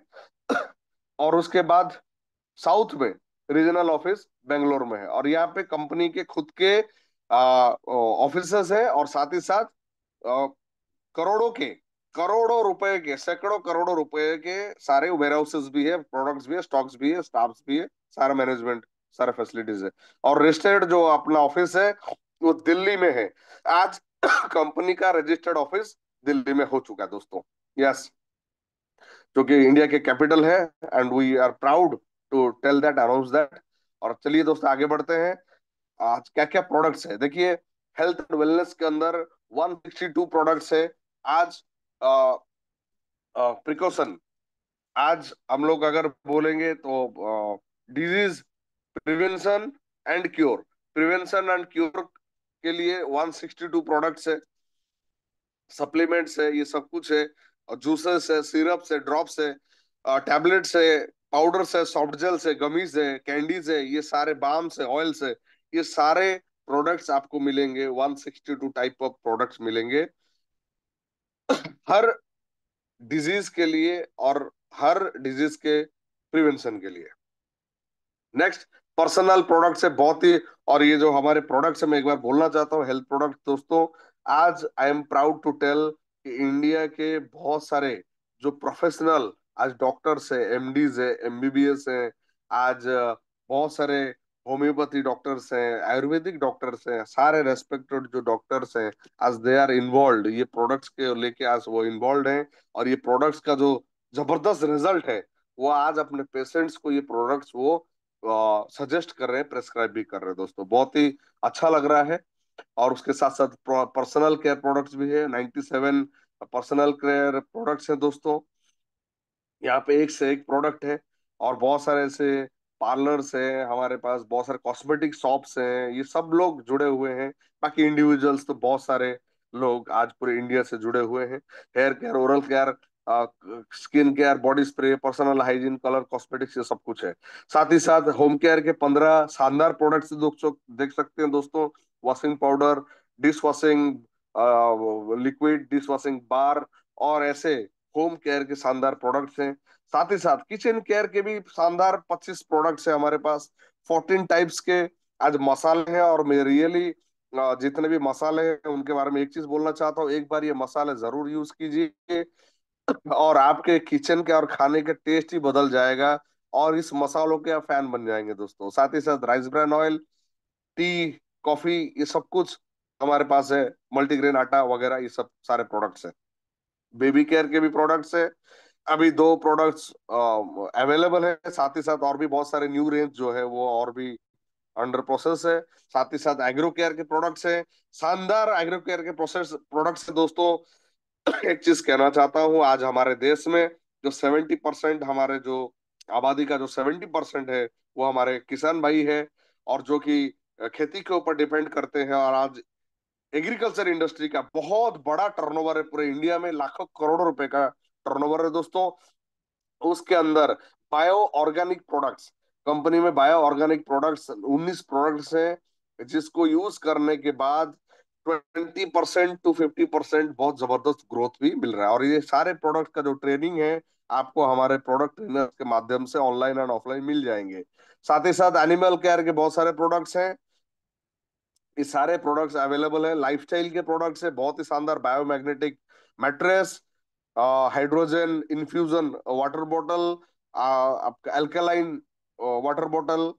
और उसके बाद साउथ में रीजनल ऑफिस बेंगलोर में है और यहाँ पे कंपनी के खुद के ऑफिसर्स है और साथ ही साथ आ, करोड़ों के करोड़ों रुपए के सैकड़ों करोड़ों रुपए के सारे वेयर हाउसेस भी है प्रोडक्ट्स भी है स्टॉक्स भी है स्टाफ भी है सारा मैनेजमेंट सारा फैसिलिटीज है और रजिस्टर्ड जो अपना ऑफिस है वो दिल्ली में है आज कंपनी का रजिस्टर्ड ऑफिस दिल्ली में हो चुका है दोस्तों यस yes. जो इंडिया के कैपिटल है and we are proud to tell that announce that और चलिए दोस्तों आगे बढ़ते हैं आज क्या क्या प्रोडक्ट्स है देखिए हेल्थ एंड वेलनेस के अंदर 162 प्रोडक्ट्स है आज प्रिकॉशन आज हम लोग अगर बोलेंगे तो disease prevention and cure prevention and cure के लिए 162 प्रोडक्ट्स है सप्लीमेंट्स है ये सब कुछ है जूसेस है सिरप्स है ड्रॉप्स है टैबलेट्स है पाउडर्स है सॉफ्ट जेल्स है गमीज है कैंडीज है ये सारे बाम्स है ऑयल्स है ये सारे प्रोडक्ट्स आपको मिलेंगे 162 टाइप ऑफ प्रोडक्ट्स मिलेंगे हर डिजीज के लिए और हर डिजीज के प्रिवेंशन के लिए नेक्स्ट पर्सनल प्रोडक्ट्स है बहुत ही और ये जो हमारे प्रोडक्ट्स है मैं एक बार बोलना चाहता हूँ हेल्थ प्रोडक्ट दोस्तों आज I am proud to tell कि इंडिया के बहुत सारे जो प्रोफेशनल आज डॉक्टर्स है एम डीज है एम बी बी एस है आज बहुत सारे होम्योपैथी डॉक्टर्स हैं आयुर्वेदिक डॉक्टर्स हैं सारे रेस्पेक्टेड जो डॉक्टर्स हैं आज दे आर इन्वॉल्व ये प्रोडक्ट्स के लेके आज वो इन्वॉल्व हैं और ये प्रोडक्ट्स का जो जबरदस्त रिजल्ट है वो आज अपने पेशेंट्स को ये प्रोडक्ट्स वो सजेस्ट कर रहे हैं प्रेस्क्राइब भी कर रहे हैं दोस्तों बहुत ही अच्छा लग रहा है और उसके साथ साथ पर्सनल केयर प्रोडक्ट्स भी है नाइन्टी पर्सनल केयर प्रोडक्ट्स हैं दोस्तों यहाँ पे एक से एक प्रोडक्ट है और बहुत सारे ऐसे पार्लर्स हैं हमारे पास बहुत सारे कॉस्मेटिक शॉप्स हैं ये सब लोग जुड़े हुए हैं बाकी इंडिविजुअल्स तो बहुत सारे लोग आज पूरे इंडिया से जुड़े हुए हैं hair care oral care skin care body spray personal hygiene colour cosmetics ये सब कुछ है साथ ही साथ होम केयर के पंद्रह शानदार प्रोडक्ट्स देख सकते हैं दोस्तों washing powder dish washing liquid dish washing bar और ऐसे होम केयर के शानदार प्रोडक्ट्स हैं साथ ही साथ किचन केयर के भी शानदार 25 प्रोडक्ट्स हैं हमारे पास 14 टाइप्स के आज मसाले हैं और मैं रियली जितने भी मसाले हैं उनके बारे में एक चीज बोलना चाहता हूँ एक बार ये मसाले जरूर यूज कीजिए और आपके किचन के और खाने का टेस्ट ही बदल जाएगा और इस मसालों के आप फैन बन जाएंगे दोस्तों साथ ही साथ rice bran oil tea coffee ये सब कुछ हमारे पास है मल्टीग्रेन आटा वगैरह ये सब सारे प्रोडक्ट्स हैं बेबी केयर के भी प्रोडक्ट्स है अभी दो प्रोडक्ट्स अवेलेबल है साथ ही साथ और भी बहुत सारे न्यू रेंज जो है वो और भी अंडर प्रोसेस है साथ ही साथ एग्रो केयर के प्रोडक्ट्स है शानदार एग्रो केयर के प्रोसेस प्रोडक्ट्स है दोस्तों एक चीज कहना चाहता हूँ आज हमारे देश में जो सेवेंटी परसेंट हमारे जो आबादी का जो सेवेंटी परसेंट है वो हमारे किसान भाई है और जो कि खेती के ऊपर डिपेंड करते हैं और आज एग्रीकल्चर इंडस्ट्री का बहुत बड़ा टर्नओवर है पूरे इंडिया में लाखों करोड़ों रुपए का टर्नओवर है दोस्तों उसके अंदर बायो ऑर्गेनिक प्रोडक्ट्स कंपनी में बायो ऑर्गेनिक प्रोडक्ट्स 19 प्रोडक्ट्स हैं जिसको यूज करने के बाद 20 परसेंट टू 50 परसेंट बहुत जबरदस्त ग्रोथ भी मिल रहा है और ये सारे प्रोडक्ट का जो ट्रेनिंग है आपको हमारे प्रोडक्ट ट्रेनर के माध्यम से ऑनलाइन एंड ऑफलाइन मिल जाएंगे साथ ही साथ एनिमल केयर के बहुत सारे प्रोडक्ट्स हैं ये सारे प्रोडक्ट्स अवेलेबल है लाइफस्टाइल के प्रोडक्ट्स है बहुत ही शानदार biomagnetic mattress hydrogen infusion water bottle आपका अल्कलाइन वाटर बॉटल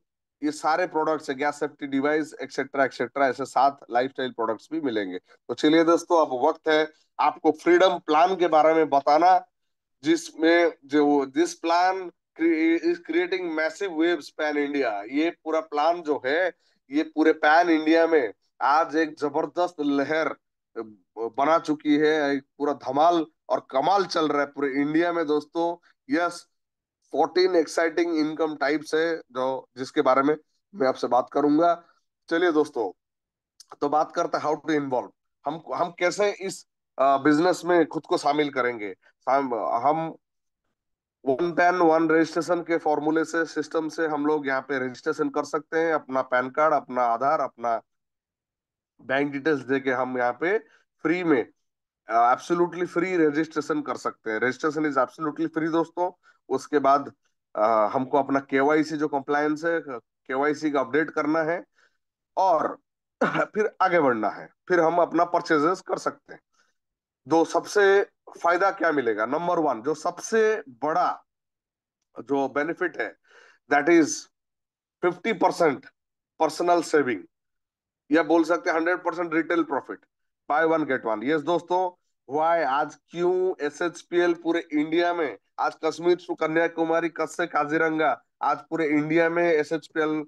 ये सारे प्रोडक्ट्स है gas safety device etcetera etcetera ऐसे सात लाइफस्टाइल प्रोडक्ट्स भी मिलेंगे तो चलिए दोस्तों अब वक्त है आपको फ्रीडम प्लान के बारे में बताना जिसमें जो this plan is creating massive waves pan India ये पूरा प्लान जो है ये पूरे पैन इंडिया में आज एक जबरदस्त लहर बना चुकी है एक पूरा धमाल और कमाल चल रहा है पूरे इंडिया में दोस्तों yes fourteen exciting income types है जो जिसके बारे में मैं आपसे बात करूंगा चलिए दोस्तों तो बात करते हाउ टू इन्वॉल्व हम हम कैसे इस बिजनेस में खुद को शामिल करेंगे हम वन पैन वन रजिस्ट्रेशन के फॉर्मूले से सिस्टम से हम लोग यहाँ पे रजिस्ट्रेशन कर सकते हैं अपना पैन कार्ड अपना आधार अपना बैंक डिटेल्स दे के हम यहाँ पे फ्री में एब्सोल्युटली फ्री रजिस्ट्रेशन कर सकते हैं रजिस्ट्रेशन इज एब्सोल्युटली फ्री दोस्तों उसके बाद आ, हमको अपना केवाईसी जो कंप्लायंस है केवाईसी का अपडेट करना है और फिर आगे बढ़ना है फिर हम अपना परचेजेस कर सकते हैं दो सबसे फायदा क्या मिलेगा नंबर वन जो सबसे बड़ा जो बेनिफिट है that is fifty percent personal saving या बोल सकते hundred percent retail profit buy one get one yes दोस्तों वाई आज क्यों एस एच पी एल पूरे इंडिया में आज कश्मीर टू कन्याकुमारी कस से काजीरंगा आज पूरे इंडिया में एस एच पी एल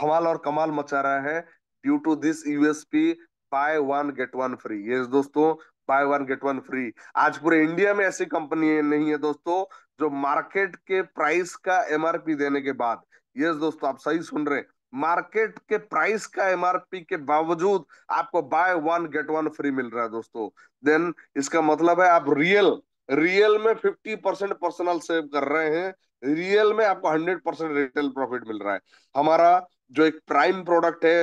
धमाल और कमाल मचा रहा है due to this USP buy one get one free yes दोस्तों buy one get one free आज पूरे इंडिया में ऐसी कंपनी नहीं है दोस्तों जो मार्केट के प्राइस का एमआरपी देने के बाद यस दोस्तों आप सही सुन रहे हैं मार्केट के प्राइस का एमआरपी के बावजूद आपको buy one get one free मिल रहा है दोस्तों देन इसका मतलब है आप रियल रियल में फिफ्टी परसेंट पर्सनल सेव कर रहे हैं रियल में आपको हंड्रेड परसेंट रिटेल प्रॉफिट मिल रहा है हमारा जो एक प्राइम प्रोडक्ट है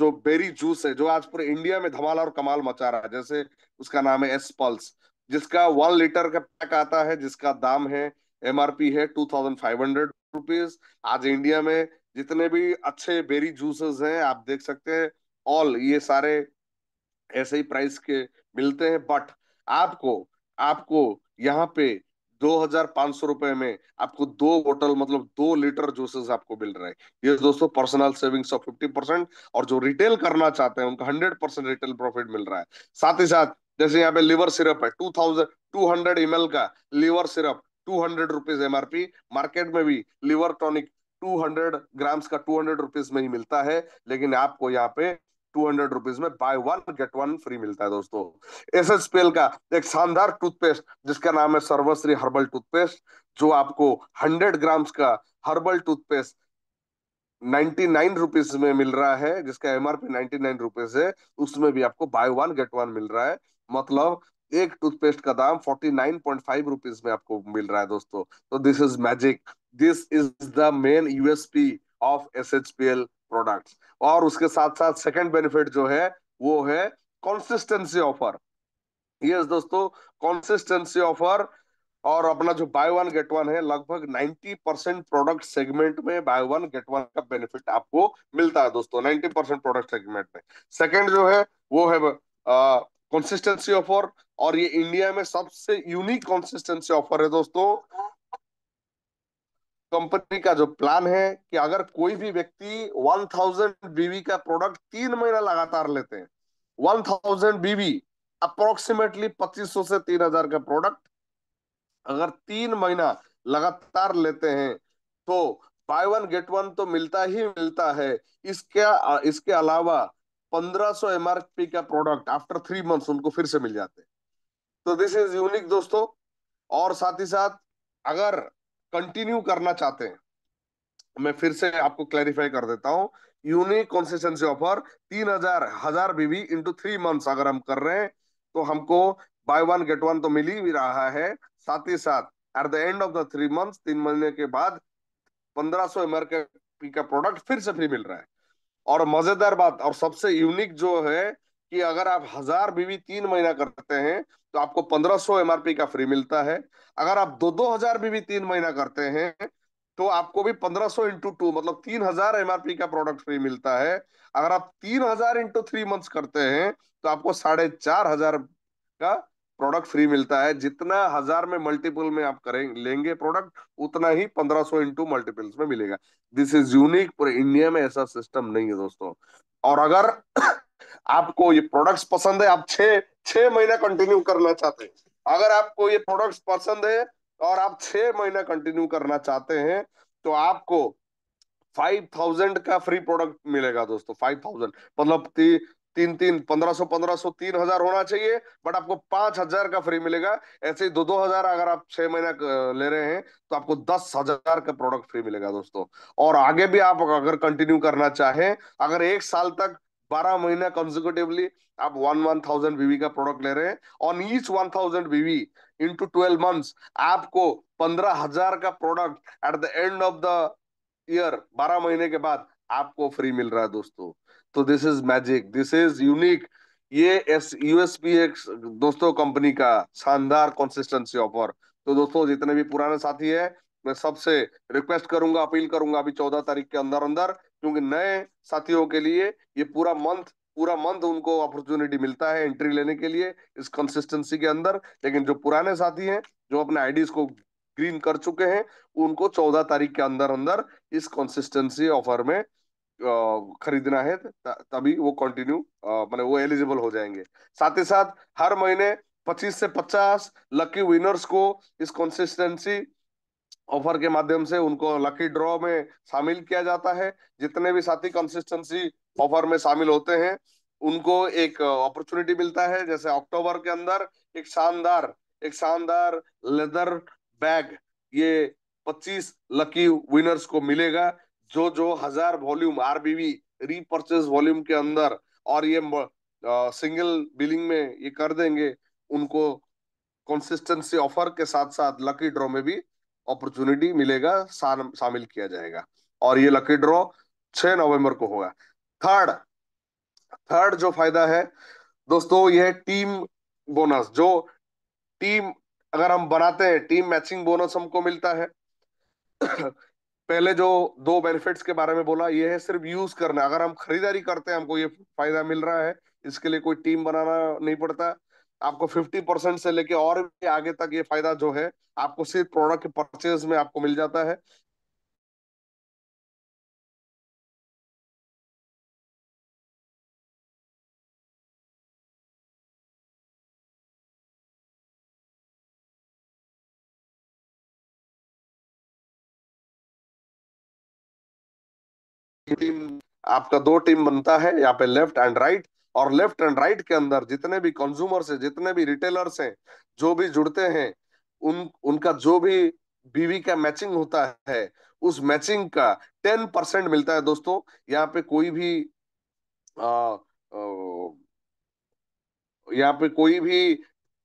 जो बेरी जूस है जो आज पूरे इंडिया में धमाल और कमाल मचा रहा है जैसे उसका नाम है एस पल्स जिसका वन लीटर का पैक आता है जिसका दाम है एमआरपी है two thousand five hundred rupees आज इंडिया में जितने भी अच्छे बेरी जूसेस हैं आप देख सकते हैं ऑल ये सारे ऐसे ही प्राइस के मिलते हैं बट आपको आपको यहाँ पे दो हजार पांच सौ रुपए में आपको दो बोतल मतलब दो लीटर जूसेस आपको मिल रहा है ये दोस्तों personal savings of fifty percent और जो रिटेल करना चाहते हैं उनका हंड्रेड परसेंट रिटेल प्रॉफिट मिल रहा है साथ ही साथ जैसे यहाँ पे लीवर सिरप है two thousand two hundred M का liver syrup two hundred rupees MRP market में भी liver tonic two hundred grams का टू हंड्रेड रुपीज में ही मिलता है लेकिन आपको यहाँ पे टू हंड्रेड रुपीज में buy one get one free मिलता है दोस्तों एस एच पेल का एक शानदार टूथपेस्ट जिसका नाम है सर्वश्री हर्बल टूथपेस्ट जो आपको हंड्रेड ग्राम्स का herbal toothpaste ninety nine rupees में मिल रहा है जिसका एमआरपी नाइन्टी नाइन रुपीज है उसमें भी आपको बाय वन गेट वन मिल रहा है मतलब एक टूथपेस्ट का दाम forty nine point five rupees में आपको मिल रहा है दोस्तों तो this is magic this is the main USP of S H P L products और उसके साथ साथ सेकंड बेनिफिट जो है वो है कंसिस्टेंसी ऑफर यस दोस्तों कंसिस्टेंसी ऑफर और अपना जो बाय वन गेट वन है लगभग 90 परसेंट प्रोडक्ट सेगमेंट में बाय वन गेट वन का बेनिफिट आपको मिलता है दोस्तों 90 परसेंट प्रोडक्ट सेगमेंट में सेकंड जो है वो है कंसिस्टेंसी ऑफर और ये इंडिया में सबसे यूनिक कंसिस्टेंसी ऑफर है दोस्तों कंपनी का जो प्लान है कि अगर कोई भी व्यक्ति 1000 बीवी का प्रोडक्ट तीन महीना लगातार लेते हैं 1000 बीवी अप्रोक्सीमेटली 2500 से 3000 का प्रोडक्ट अगर तीन महीना लगातार लेते हैं तो बाय वन गेट वन तो मिलता ही मिलता है इसके इसके अलावा 1500 एमआरपी का प्रोडक्ट आफ्टर थ्री मंथ्स उनको फिर से मिल जाते हैं तो दिस इज यूनिक दोस्तों और साथ ही साथ अगर कंटिन्यू करना चाहते हैं मैं फिर से आपको क्लैरिफाई कर देता हूं यूनिक कॉन्सेशनसी ऑफर तीन हजार हजार बीवी इंटू थ्री मंथ अगर हम कर रहे हैं तो हमको बाय वन गेट वन तो मिल ही भी रहा है साथ ही साथ at the end of the three month तीन महीने के बाद पंद्रह सौ एम का प्रोडक्ट फिर से फ्री मिल रहा है और मजेदार बात और सबसे यूनिक जो है कि अगर आप हजार बीवी तीन महीना करते हैं तो आपको पंद्रह सौ एमआरपी का फ्री मिलता है अगर आप दो दो हजार बीवी तीन महीना करते हैं तो आपको भी पंद्रह सौ इंटू टू मतलब तीन हजार एमआरपी का प्रोडक्ट फ्री मिलता है अगर आप तीन हजार इंटू थ्री मंथ करते हैं तो आपको साढ़े चार हजार का प्रोडक्ट फ्री मिलता है जितना हजार में मल्टीपल में आप करेंगे लेंगे प्रोडक्ट उतना ही पंद्रह सौ इंटू मल्टीपल्स में मिलेगा दिस इज यूनिक पूरे इंडिया में ऐसा सिस्टम नहीं है दोस्तों और अगर आपको ये प्रोडक्ट्स पसंद है आप छे छह महीना कंटिन्यू करना चाहते हैं अगर आपको ये प्रोडक्ट्स पसंद है और आप छह महीना कंटिन्यू करना चाहते हैं तो आपको फाइव थाउजेंड का फ्री प्रोडक्ट मिलेगा दोस्तों फाइव थाउजेंड मतलब ती, तीन तीन पंद्रह सो पंद्रह सो तीन हजार होना चाहिए बट आपको पांच हजार का फ्री मिलेगा ऐसे ही दो दो हजार अगर आप छह महीना ले रहे हैं तो आपको दस हजार का प्रोडक्ट फ्री मिलेगा दोस्तों और आगे भी आप अगर कंटिन्यू करना चाहें अगर एक साल तक बारह महीना कंजिक्यूटिवली आप वन वन थाउजेंड बीवी का प्रोडक्ट ले रहे हैं on each one thousand BV two twelve month आपको पंद्रह हजार का product at the end of the year बारह महीने के बाद आपको फ्री मिल रहा है दोस्तों तो this is magic this is unique ये यूएसपी एक दोस्तों कंपनी का शानदार कंसिस्टेंसी ऑफर तो दोस्तों जितने भी पुराने साथी है मैं सबसे रिक्वेस्ट करूंगा अपील करूंगा अभी चौदह तारीख के अंदर अंदर क्योंकि नए साथियों के लिए ये पूरा मंथ पूरा मंथ उनको अपॉर्चुनिटी मिलता है एंट्री लेने के लिए इस कंसिस्टेंसी के अंदर लेकिन जो पुराने साथी हैं जो अपने आईडीज को ग्रीन कर चुके हैं उनको चौदह तारीख के अंदर अंदर इस कंसिस्टेंसी ऑफर में खरीदना है तभी वो कंटिन्यू मैंने मतलब वो एलिजिबल हो जाएंगे साथ ही साथ हर महीने 25 से 50 लकी विनर्स को इस कंसिस्टेंसी ऑफर के माध्यम से उनको लकी ड्रॉ में शामिल किया जाता है जितने भी साथी कंसिस्टेंसी ऑफर में शामिल होते हैं उनको एक अपॉर्चुनिटी मिलता है जैसे अक्टूबर के अंदर एक शानदार एक शानदार लेदर बैग ये 25 लकी विनर्स को मिलेगा जो जो हजार वॉल्यूम आरबीवी रीपर्चेज वॉल्यूम के अंदर और ये सिंगल बिलिंग में ये कर देंगे उनको कंसिस्टेंसी ऑफर के साथ साथ लकी ड्रॉ में भी अपॉर्चुनिटी मिलेगा शामिल किया जाएगा और ये लकी ड्रॉ छ नवंबर को होगा थर्ड थर्ड जो फायदा है दोस्तों यह टीम बोनस जो टीम अगर हम बनाते हैं टीम मैचिंग बोनस हमको मिलता है पहले जो दो बेनिफिट्स के बारे में बोला यह है सिर्फ यूज करना अगर हम खरीदारी करते हैं हमको ये फायदा मिल रहा है इसके लिए कोई टीम बनाना नहीं पड़ता आपको 50 परसेंट से लेके और भी आगे तक ये फायदा जो है आपको सिर्फ प्रोडक्ट के परचेज में आपको मिल जाता है टीम आपका दो टीम बनता है यहाँ पे लेफ्ट एंड राइट और लेफ्ट एंड राइट के अंदर जितने भी कंज्यूमर्स हैं जितने भी रिटेलर्स हैं जो भी जुड़ते हैं उन उनका जो भी बीवी का मैचिंग होता है उस मैचिंग का टेन परसेंट मिलता है दोस्तों यहाँ पे कोई भी यहाँ पे कोई भी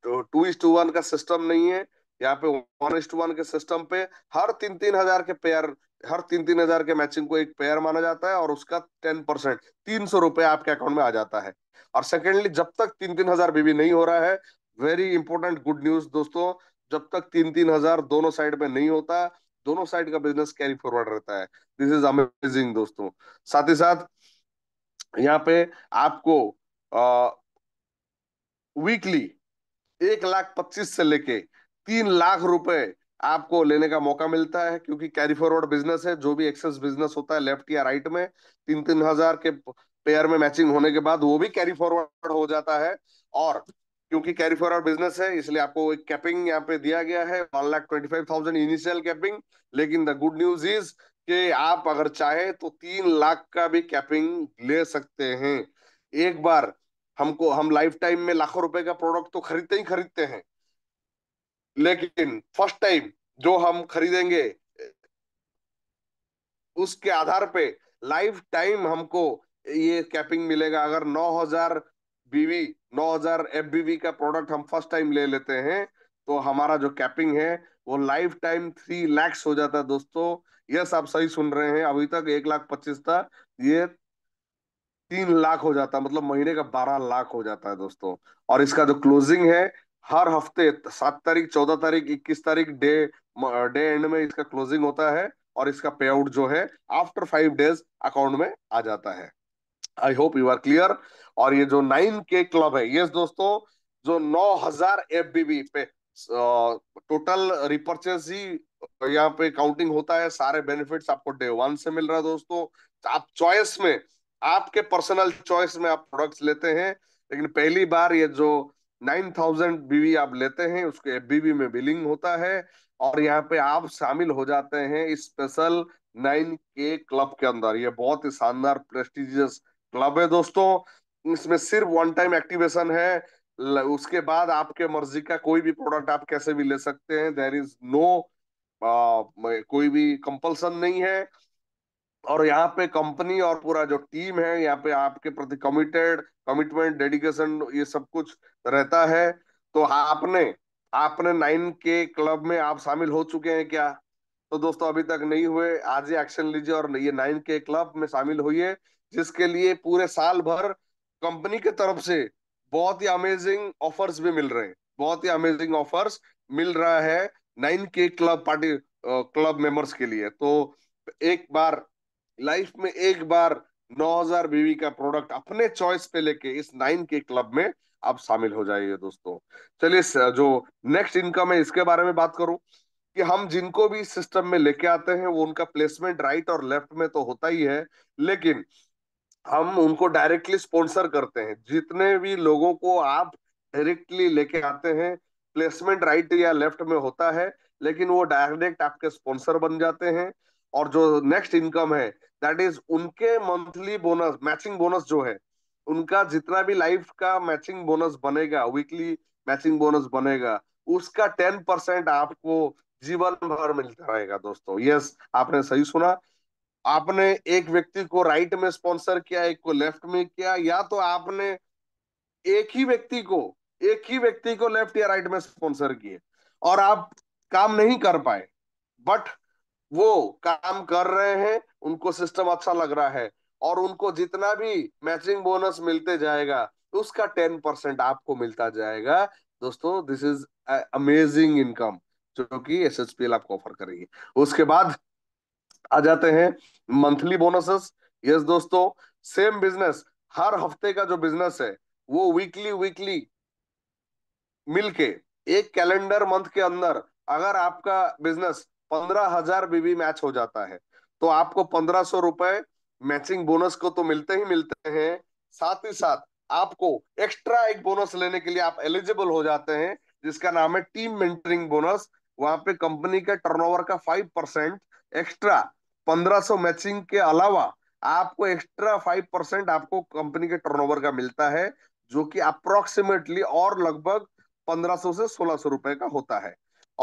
टू इज टू वन का सिस्टम नहीं है यहाँ पे वन इज टू वन के सिस्टम पे हर तीन तीन हजार के पेयर हर तीन तीन हजार के मैचिंग को एक पेयर माना जाता है और उसका टेन परसेंट तीन सौ रुपए आपके अकाउंट में आ जाता है और सेकेंडली जब तक तीन तीन हजार बीबी नहीं हो रहा है वेरी इंपॉर्टेंट गुड न्यूज दोस्तों जब तक तीन तीन हजार दोनों साइड में नहीं होता दोनों साइड का बिजनेस कैरी फॉरवर्ड रहता है दिस इज अमेजिंग दोस्तों साथ ही साथ यहाँ पे आपको वीकली एक लाख पच्चीस से लेके तीन लाख रुपए आपको लेने का मौका मिलता है क्योंकि कैरी फॉरवर्ड बिजनेस है जो भी एक्सेस बिजनेस होता है लेफ्ट या राइट में तीन तीन हजार के पेयर में मैचिंग होने के बाद वो भी कैरी फॉरवर्ड हो जाता है और क्योंकि कैरी फॉरवर्ड बिजनेस है इसलिए आपको एक कैपिंग यहाँ पे दिया गया है one lakh twenty five thousand initial capping लेकिन द गुड न्यूज इज कि आप अगर चाहे तो तीन लाख का भी कैपिंग ले सकते हैं एक बार हमको हम लाइफ टाइम में लाखों रुपए का प्रोडक्ट तो खरीदते ही खरीदते हैं लेकिन फर्स्ट टाइम जो हम खरीदेंगे उसके आधार पे लाइफ टाइम हमको ये कैपिंग मिलेगा अगर 9000 बीवी 9000 एफबीवी का प्रोडक्ट हम फर्स्ट टाइम ले लेते हैं तो हमारा जो कैपिंग है वो लाइफ टाइम थ्री लैक्स हो जाता है दोस्तों यस आप सही सुन रहे हैं अभी तक एक लाख पच्चीस था ये तीन लाख हो जाता है मतलब महीने का बारह लाख हो जाता है दोस्तों और इसका जो क्लोजिंग है हर हफ्ते सात तारीख चौदह तारीख इक्कीस तारीख डे डे एंड में इसका क्लोजिंग होता है और इसका पे आउट जो है आफ्टर फाइव डेज अकाउंट में आ जाता है I hope you are clear और ये जो नाइन के क्लब है यस दोस्तों जो नौ हजार एफ पे टोटल रिपर्चेस ही यहाँ पे काउंटिंग होता है सारे बेनिफिट्स आपको डे वन से मिल रहा है दोस्तों आप चॉइस में आपके पर्सनल चॉइस में आप प्रोडक्ट्स लेते हैं लेकिन पहली बार ये जो नाइन थाउजेंड बीवी आप लेते हैं उसके एफ बीवी में बिलिंग होता है और यहाँ पे आप शामिल हो जाते हैं स्पेशल नाइन के क्लब के अंदर ये बहुत ही शानदार प्रेस्टिजियस क्लब है दोस्तों इसमें सिर्फ वन टाइम एक्टिवेशन है उसके बाद आपके मर्जी का कोई भी प्रोडक्ट आप कैसे भी ले सकते हैं देर इज नो कोई भी कंपल्सन नहीं है और यहाँ पे कंपनी और पूरा जो टीम है यहाँ पे आपके प्रति कमिटेड कमिटमेंट डेडिकेशन ये सब कुछ रहता है तो आपने आपने नाइन के क्लब में आप शामिल हो चुके हैं क्या तो दोस्तों अभी तक नहीं हुए आज ही एक्शन लीजिए और ये नाइन के क्लब में शामिल होइए जिसके लिए पूरे साल भर कंपनी के तरफ से बहुत ही अमेजिंग ऑफर्स भी मिल रहे हैं बहुत ही अमेजिंग ऑफर्स मिल रहा है नाइन के क्लब पार्टी क्लब मेंबर्स के लिए तो एक बार लाइफ में एक बार 9000 बीवी का प्रोडक्ट अपने चॉइस पे लेके इस नाइन के क्लब में आप शामिल हो जाइए दोस्तों चलिए जो नेक्स्ट इनकम है इसके बारे में बात करूं कि हम जिनको भी सिस्टम में लेके आते हैं वो उनका प्लेसमेंट राइट और लेफ्ट में तो होता ही है लेकिन हम उनको डायरेक्टली स्पॉन्सर करते हैं जितने भी लोगों को आप डायरेक्टली लेके आते हैं प्लेसमेंट राइट या लेफ्ट में होता है लेकिन वो डायरेक्ट आपके स्पॉन्सर बन जाते हैं और जो नेक्स्ट इनकम है दैट इज उनके मंथली बोनस मैचिंग बोनस जो है उनका जितना भी लाइफ का मैचिंग बोनस बनेगा वीकली मैचिंग बोनस बनेगा उसका टेन परसेंट आपको जीवन भर मिलता रहेगा दोस्तों यस आपने सही सुना आपने एक व्यक्ति को राइट में स्पॉन्सर किया एक को लेफ्ट में किया या तो आपने एक ही व्यक्ति को एक ही व्यक्ति को लेफ्ट या राइट में स्पॉन्सर किए और आप काम नहीं कर पाए बट वो काम कर रहे हैं उनको सिस्टम अच्छा लग रहा है और उनको जितना भी मैचिंग बोनस मिलते जाएगा उसका टेन परसेंट आपको मिलता जाएगा दोस्तों दिस इज अमेजिंग इनकम जो कि एस एस पी एल आपको ऑफर करेगी उसके बाद आ जाते हैं मंथली बोनसेस यस दोस्तों सेम बिजनेस हर हफ्ते का जो बिजनेस है वो वीकली वीकली मिलके एक कैलेंडर मंथ के अंदर अगर आपका बिजनेस पंद्रह हजार बीबी मैच हो जाता है तो आपको पंद्रह सौ रुपए मैचिंग बोनस को तो मिलते ही मिलते हैं साथ ही साथ आपको एक्स्ट्रा एक बोनस लेने के लिए आप एलिजिबल हो जाते हैं जिसका नाम है टीम मेंटरिंग बोनस वहां पे कंपनी के टर्नओवर का फाइव परसेंट एक्स्ट्रा पंद्रह सौ मैचिंग के अलावा आपको एक्स्ट्रा फाइव परसेंट आपको कंपनी के टर्नओवर का मिलता है जो कि अप्रोक्सीमेटली और लगभग पंद्रह सो से सोलह सौ रुपए का होता है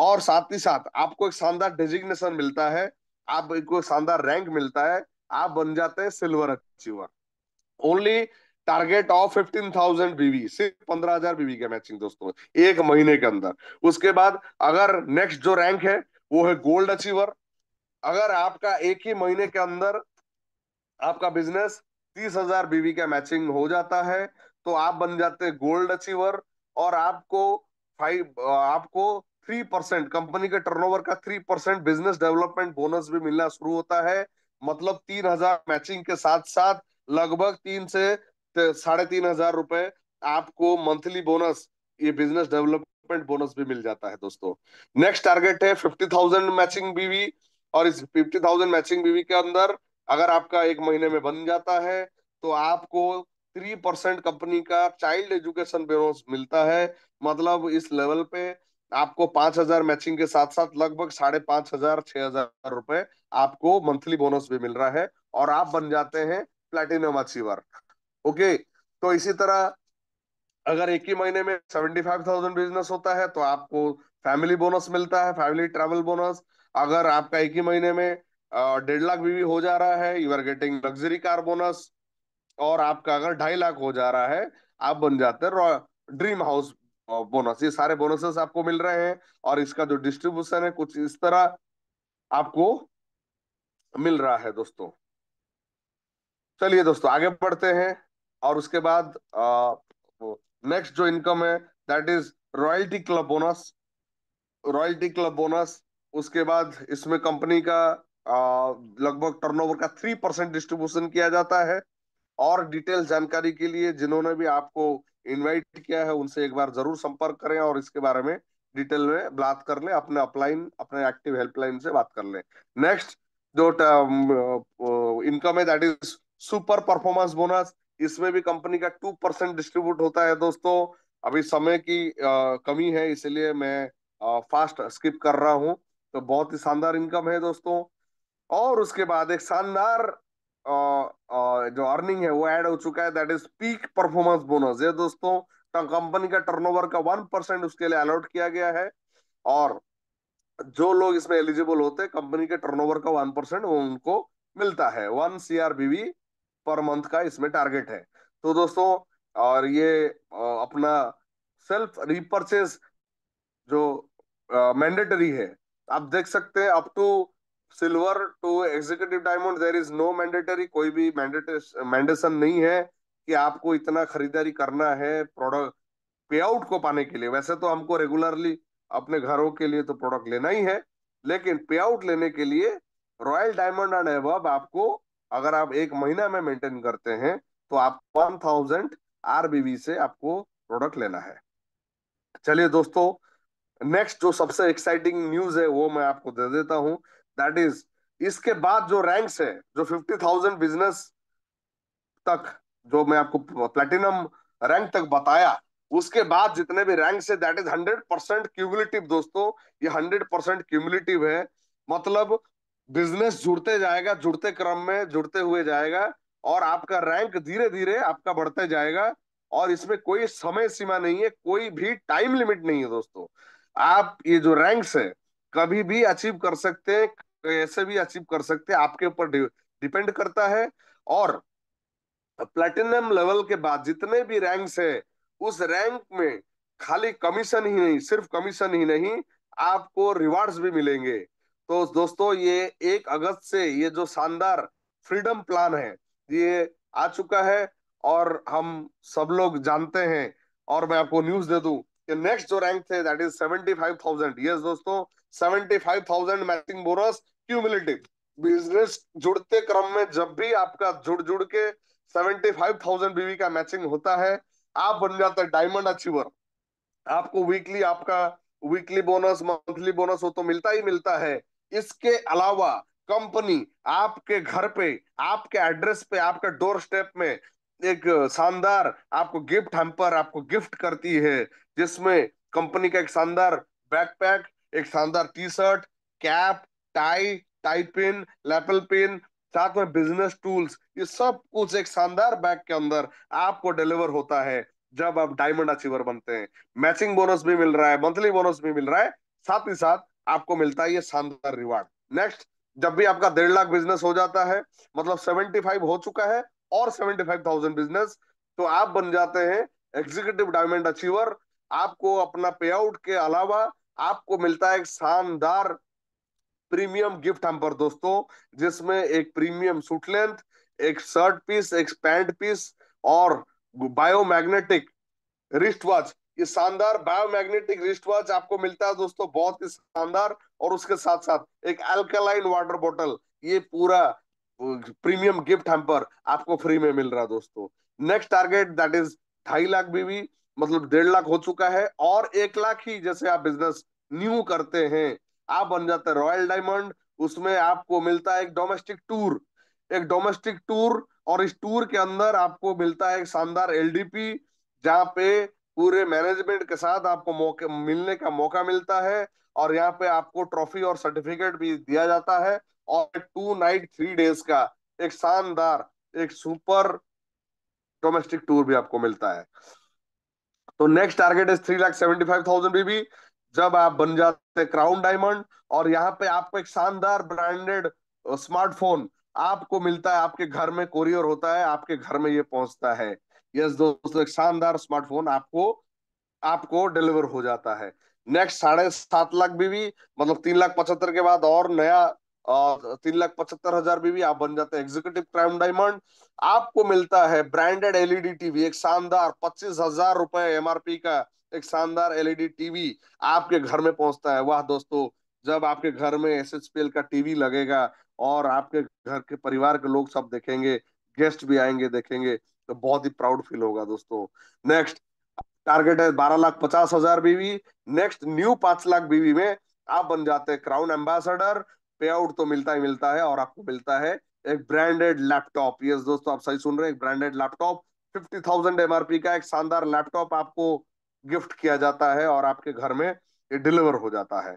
और साथ ही साथ आपको एक शानदार डेजिग्नेशन मिलता है आपको शानदार रैंक मिलता है आप बन जाते हैं silver achiever only target of fifteen thousand BV सिर्फ पंद्रह हजार बीवी का मैचिंग दोस्तों एक महीने के अंदर उसके बाद अगर नेक्स्ट जो रैंक है वो है गोल्ड अचीवर अगर आपका एक ही महीने के अंदर आपका बिजनेस तीस हजार बीवी का मैचिंग हो जाता है तो आप बन जाते हैं गोल्ड अचीवर और आपको फाइव आपको थ्री परसेंट कंपनी के टर्नओवर का three percent business development bonus भी मिलना शुरू होता है मतलब तीन हजार मैचिंग के साथ साथ लगभग तीन से साढ़े तीन हजार रुपए आपको मंथली बोनस ये बिजनेस डेवलपमेंट बोनस भी मिल जाता है दोस्तों नेक्स्ट टारगेट है फिफ्टी थाउजेंड मैचिंग बीवी और इस फिफ्टी थाउजेंड मैचिंग बीवी के अंदर अगर आपका एक महीने में बन जाता है तो आपको थ्री परसेंट कंपनी का चाइल्ड एजुकेशन बोनस मिलता है मतलब इस लेवल पे आपको पांच हजार मैचिंग के साथ साथ लगभग साढ़े पांच हजार छह हजार रुपए आपको मंथली बोनस भी मिल रहा है और आप बन जाते हैं प्लेटिनम अचीवर ओके तो इसी तरह अगर एक ही महीने में सेवेंटी फाइव थाउजेंड बिजनेस होता है तो आपको फैमिली बोनस मिलता है फैमिली ट्रेवल बोनस अगर आपका एक ही महीने में डेढ़ लाख भी हो जा रहा है you are getting luxury car bonus और आपका अगर ढाई लाख हो जा रहा है आप बन जाते हैं ड्रीम हाउस बोनस ये सारे बोनसेस आपको मिल रहे हैं और इसका जो डिस्ट्रीब्यूशन है कुछ इस तरह आपको मिल रहा है दोस्तों चलिए दोस्तों आगे बढ़ते हैं और उसके बाद नेक्स्ट जो इनकम है that is royalty club bonus royalty club bonus उसके बाद इसमें कंपनी का लगभग टर्नओवर का थ्री परसेंट डिस्ट्रीब्यूशन किया जाता है और डिटेल जानकारी के लिए जिन्होंने भी आपको इनवाइट किया है उनसे एक बार जरूर संपर्क करें और इसके बारे में डिटेल में बात कर लें अपने अपलाइन अपने एक्टिव हेल्पलाइन से बात कर लें नेक्स्ट जो इनकम है that is super performance bonus इसमें भी कंपनी का टू परसेंट डिस्ट्रीब्यूट होता है दोस्तों अभी समय की आ, कमी है इसलिए मैं आ, फास्ट स्किप कर रहा हूं तो बहुत ही शानदार इनकम है दोस्तों और उसके बाद एक शानदार जो अर्निंग है वो ऐड हो चुका है that is peak performance bonus ये दोस्तों कंपनी का टर्नओवर का वन परसेंट उसके लिए अलॉट किया गया है और जो लोग इसमें एलिजिबल होते हैं कंपनी के टर्नओवर का वन परसेंट वो उनको मिलता है वन सी पर मंथ का इसमें टारगेट है तो दोस्तों और ये अपना सेल्फ रिपर्चेज जो मैंडेटरी है आप देख सकते हैं up to silver to executive diamond there is no mandatory कोई भी मैंडेशन नहीं है कि आपको इतना खरीदारी करना है प्रोडक्ट पे आउट को पाने के लिए वैसे तो हमको रेगुलरली अपने घरों के लिए तो प्रोडक्ट लेना ही है लेकिन पे आउट लेने के लिए रॉयल डायमंड एंड एव आपको अगर आप एक महीना में मेंटेन करते हैं तो आप वन थाउजेंड आरबीवी से आपको प्रोडक्ट लेना है चलिए दोस्तों नेक्स्ट जो सबसे एक्साइटिंग न्यूज है वो मैं आपको दे देता हूँ दैट इज इसके बाद जो रैंक्स है जो फिफ्टी थाउजेंड बिजनेस तक जो मैं आपको प्लेटिनम रैंक तक बताया उसके बाद जितने भी रैंक है that is hundred percent cumulative दोस्तों ये हंड्रेड परसेंट क्यूमुलेटिव है मतलब बिजनेस जुड़ते जाएगा जुड़ते क्रम में जुड़ते हुए जाएगा और आपका रैंक धीरे धीरे आपका बढ़ते जाएगा और इसमें कोई समय सीमा नहीं है कोई भी टाइम लिमिट नहीं है दोस्तों आप ये जो रैंक्स है कभी भी अचीव कर सकते कैसे भी अचीव कर सकते आपके ऊपर डिपेंड करता है और प्लेटिनम लेवल के बाद जितने भी रैंक्स है उस रैंक में खाली कमीशन ही नहीं सिर्फ कमीशन ही नहीं आपको रिवार्ड्स भी मिलेंगे तो दोस्तों ये एक अगस्त से ये जो शानदार फ्रीडम प्लान है ये आ चुका है और हम सब लोग जानते हैं और मैं आपको न्यूज दे दूं कि नेक्स्ट जो रैंक थे that is seventy five thousand yes दोस्तों 75,000 मैचिंग बोनस क्यूमुलेटिव बिजनेस जुड़ते क्रम में जब भी आपका जुड़ जुड़ के 75,000 बीवी का मैचिंग होता है आप बन जाते हैं डायमंड अचीवर आपको वीकली आपका वीकली बोनस मंथली बोनस हो तो मिलता ही मिलता है इसके अलावा कंपनी आपके घर पे आपके एड्रेस पे आपके डोर स्टेप में एक शानदार आपको गिफ्ट हैम्पर आपको गिफ्ट करती है जिसमें कंपनी का एक शानदार बैकपैक एक शानदार T shirt cap tie tie pin lapel pin साथ में बिजनेस टूल्स ये सब कुछ एक शानदार बैग के अंदर आपको डिलीवर होता है जब आप डायमंड अचीवर बनते हैं मैचिंग बोनस भी मिल रहा है मंथली बोनस भी मिल रहा है साथ ही साथ आपको मिलता है ये शानदार रिवार्ड नेक्स्ट जब भी आपका डेढ़ लाख बिजनेस हो जाता है मतलब सेवेंटी फाइव हो चुका है और सेवेंटी फाइव थाउजेंड बिजनेस तो आप बन जाते हैं एग्जीक्यूटिव डायमंड अचीवर आपको अपना पे आउट के अलावा आपको मिलता है एक शानदार प्रीमियम गिफ्ट हम पर दोस्तों जिसमें एक प्रीमियम सूट लेंथ एक शर्ट पीस एक पैंट पीस और बायोमैग्नेटिक रिस्ट वॉच ये शानदार बायोमैग्नेटिक रिस्ट वॉच आपको मिलता है दोस्तों बहुत ही शानदार और उसके साथ साथ एक अल्कलाइन वाटर बॉटल ये पूरा प्रीमियम गिफ्ट हम पर आपको फ्री में मिल रहा है दोस्तों नेक्स्ट टारगेट दैट इज ढाई लाख बीवी मतलब डेढ़ लाख हो चुका है और एक लाख ही जैसे आप बिजनेस न्यू करते हैं आप बन जाते हैं रॉयल डायमंड उसमें आपको मिलता है एक डोमेस्टिक टूर एक डोमेस्टिक टूर और इस टूर के अंदर आपको मिलता है एक शानदार एलडीपी जहाँ पे पूरे मैनेजमेंट के साथ आपको मौके मिलने का मौका मिलता है और यहाँ पे आपको ट्रॉफी और सर्टिफिकेट भी दिया जाता है और टू नाइट थ्री डेज का एक शानदार एक सुपर डोमेस्टिक टूर भी आपको मिलता है तो next target is three lakh seventy five thousand BV जब आप बन जाते क्राउन डायमंड और यहाँ पे आपको एक शानदार ब्रांडेड स्मार्टफोन आपको मिलता है आपके घर में कोरियर होता है आपके घर में ये पहुंचता है यस दोस्तों एक शानदार स्मार्टफोन आपको आपको डिलीवर हो जाता है नेक्स्ट साढ़े सात लाख बीबी मतलब तीन लाख पचहत्तर के बाद और नया और तीन लाख पचहत्तर हजार में भी आप बन जाते हैं एग्जीक्यूटिव क्राइम डायमंड आपको मिलता है ब्रांडेड एलईडी टीवी एक शानदार पच्चीस हजार रुपए एमआरपी का एक शानदार एलईडी टीवी e आपके घर में पहुंचता है वाह दोस्तों जब आपके घर में एस एच पी एल का टीवी लगेगा और आपके घर के परिवार के लोग सब देखेंगे गेस्ट भी आएंगे देखेंगे तो बहुत ही प्राउड फील होगा दोस्तों नेक्स्ट टारगेट है बारह लाख पचास हजार बीवी नेक्स्ट न्यू पांच लाख बीवी में आप बन जाते हैं क्राउन एम्बेसडर पे आउट तो मिलता ही मिलता है और आपको मिलता है एक ब्रांडेड लैपटॉप ये दोस्तों आप सही सुन रहे हैं एक branded laptop fifty thousand M का एक शानदार लैपटॉप आपको गिफ्ट किया जाता है और आपके घर में ये डिलीवर हो जाता है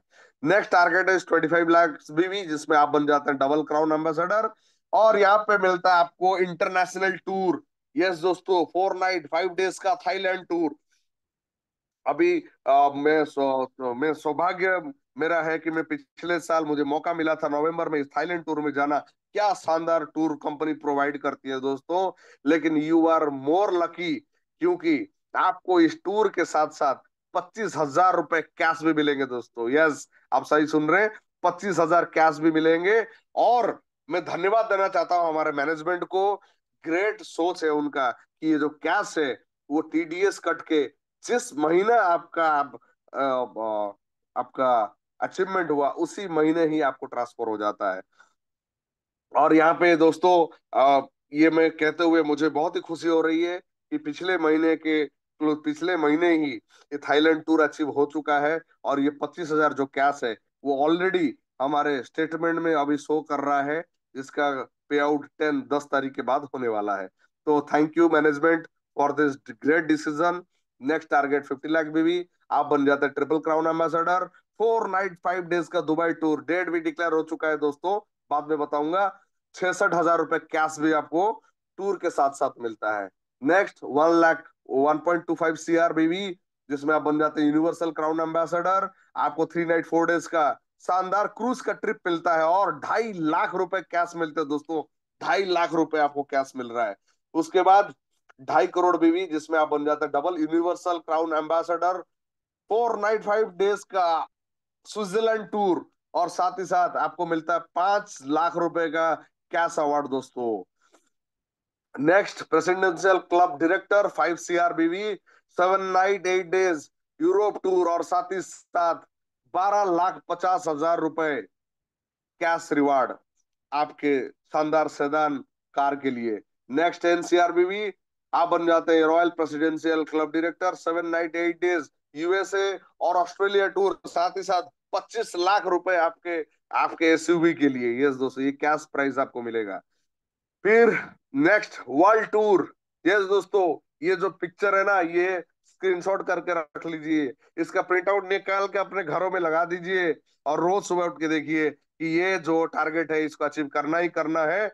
नेक्स्ट टारगेट है ट्वेंटी फाइव लाख बीवी जिसमें आप बन जाते हैं डबल क्राउन एम्बेसडर और यहाँ पे मिलता है आपको इंटरनेशनल टूर यस दोस्तों फोर नाइट फाइव डेज का थाईलैंड टूर अभी आ, मैं सो, मैं सौभाग्य मेरा है कि मैं पिछले साल मुझे मौका मिला था नवंबर में थाईलैंड टूर में जाना क्या शानदार टूर कंपनी प्रोवाइड करती है दोस्तों लेकिन यू आर मोर लकी क्योंकि आपको इस टूर के साथ साथ पच्चीस हजार रुपए कैश भी मिलेंगे दोस्तों यस आप सही सुन रहे हैं पच्चीस हजार कैश भी मिलेंगे और मैं धन्यवाद देना चाहता हूं हमारे मैनेजमेंट को ग्रेट सोच है उनका कि ये जो कैश है वो टीडीएस कट के जिस महीना आपका आप, आपका अचीवमेंट हुआ उसी महीने ही आपको ट्रांसफर हो जाता है और यहाँ पे दोस्तों आ, ये मैं कहते हुए मुझे बहुत ही खुशी हो रही है कि पिछले महीने के पिछले महीने ही ये थाईलैंड टूर अचीव हो चुका है और ये पच्चीस हजार जो कैश है वो ऑलरेडी हमारे स्टेटमेंट में अभी शो कर रहा है जिसका पे आउट टेन दस तारीख के बाद होने वाला है तो thank you management for this great decision next target fifty lakh BV आप बन जाते triple crown ambassador four night five days का दुबई टूर डेट भी डिक्लेयर हो चुका है दोस्तों बाद में बताऊंगा छसठ हजार रुपए कैश भी आपको टूर के साथ साथ मिलता है next one lakh one point two five C R BV जिसमें आप बन जाते हैं यूनिवर्सल क्राउन एम्बेसडर आपको थ्री नाइट फोर डेज का शानदार क्रूज का ट्रिप मिलता है और ढाई लाख रुपए कैश मिलते हैं दोस्तों ढाई लाख रुपए आपको कैश मिल रहा है उसके बाद ढाई करोड़ बीवी जिसमें आप बन जाते हैं double universal crown ambassador four night five days का स्विट्जरलैंड टूर और साथ ही साथ आपको मिलता है पांच लाख रुपए का कैश अवार्ड दोस्तों next presidential club director five C R BV seven night eight days Europe tour और साथ ही साथ बारह लाख पचास हजार रुपए कैश रिवार्ड आपके शानदार सेदान कार के लिए नेक्स्ट एनसीआरबीवी आप बन जाते हैं royal presidential club director seven night eight days USA और ऑस्ट्रेलिया टूर साथ ही साथ 25 लाख रुपए आपके आपके एसयूवी के लिए यस दोस्तों ये कैश प्राइस आपको मिलेगा फिर नेक्स्ट वर्ल्ड टूर यस दोस्तों ये जो पिक्चर है ना ये स्क्रीनशॉट करके रख लीजिए इसका प्रिंटआउट निकाल के अपने घरों में लगा दीजिए और रोज सुबह उठ के देखिए कि ये जो टारगेट है इसको अचीव करना ही करना है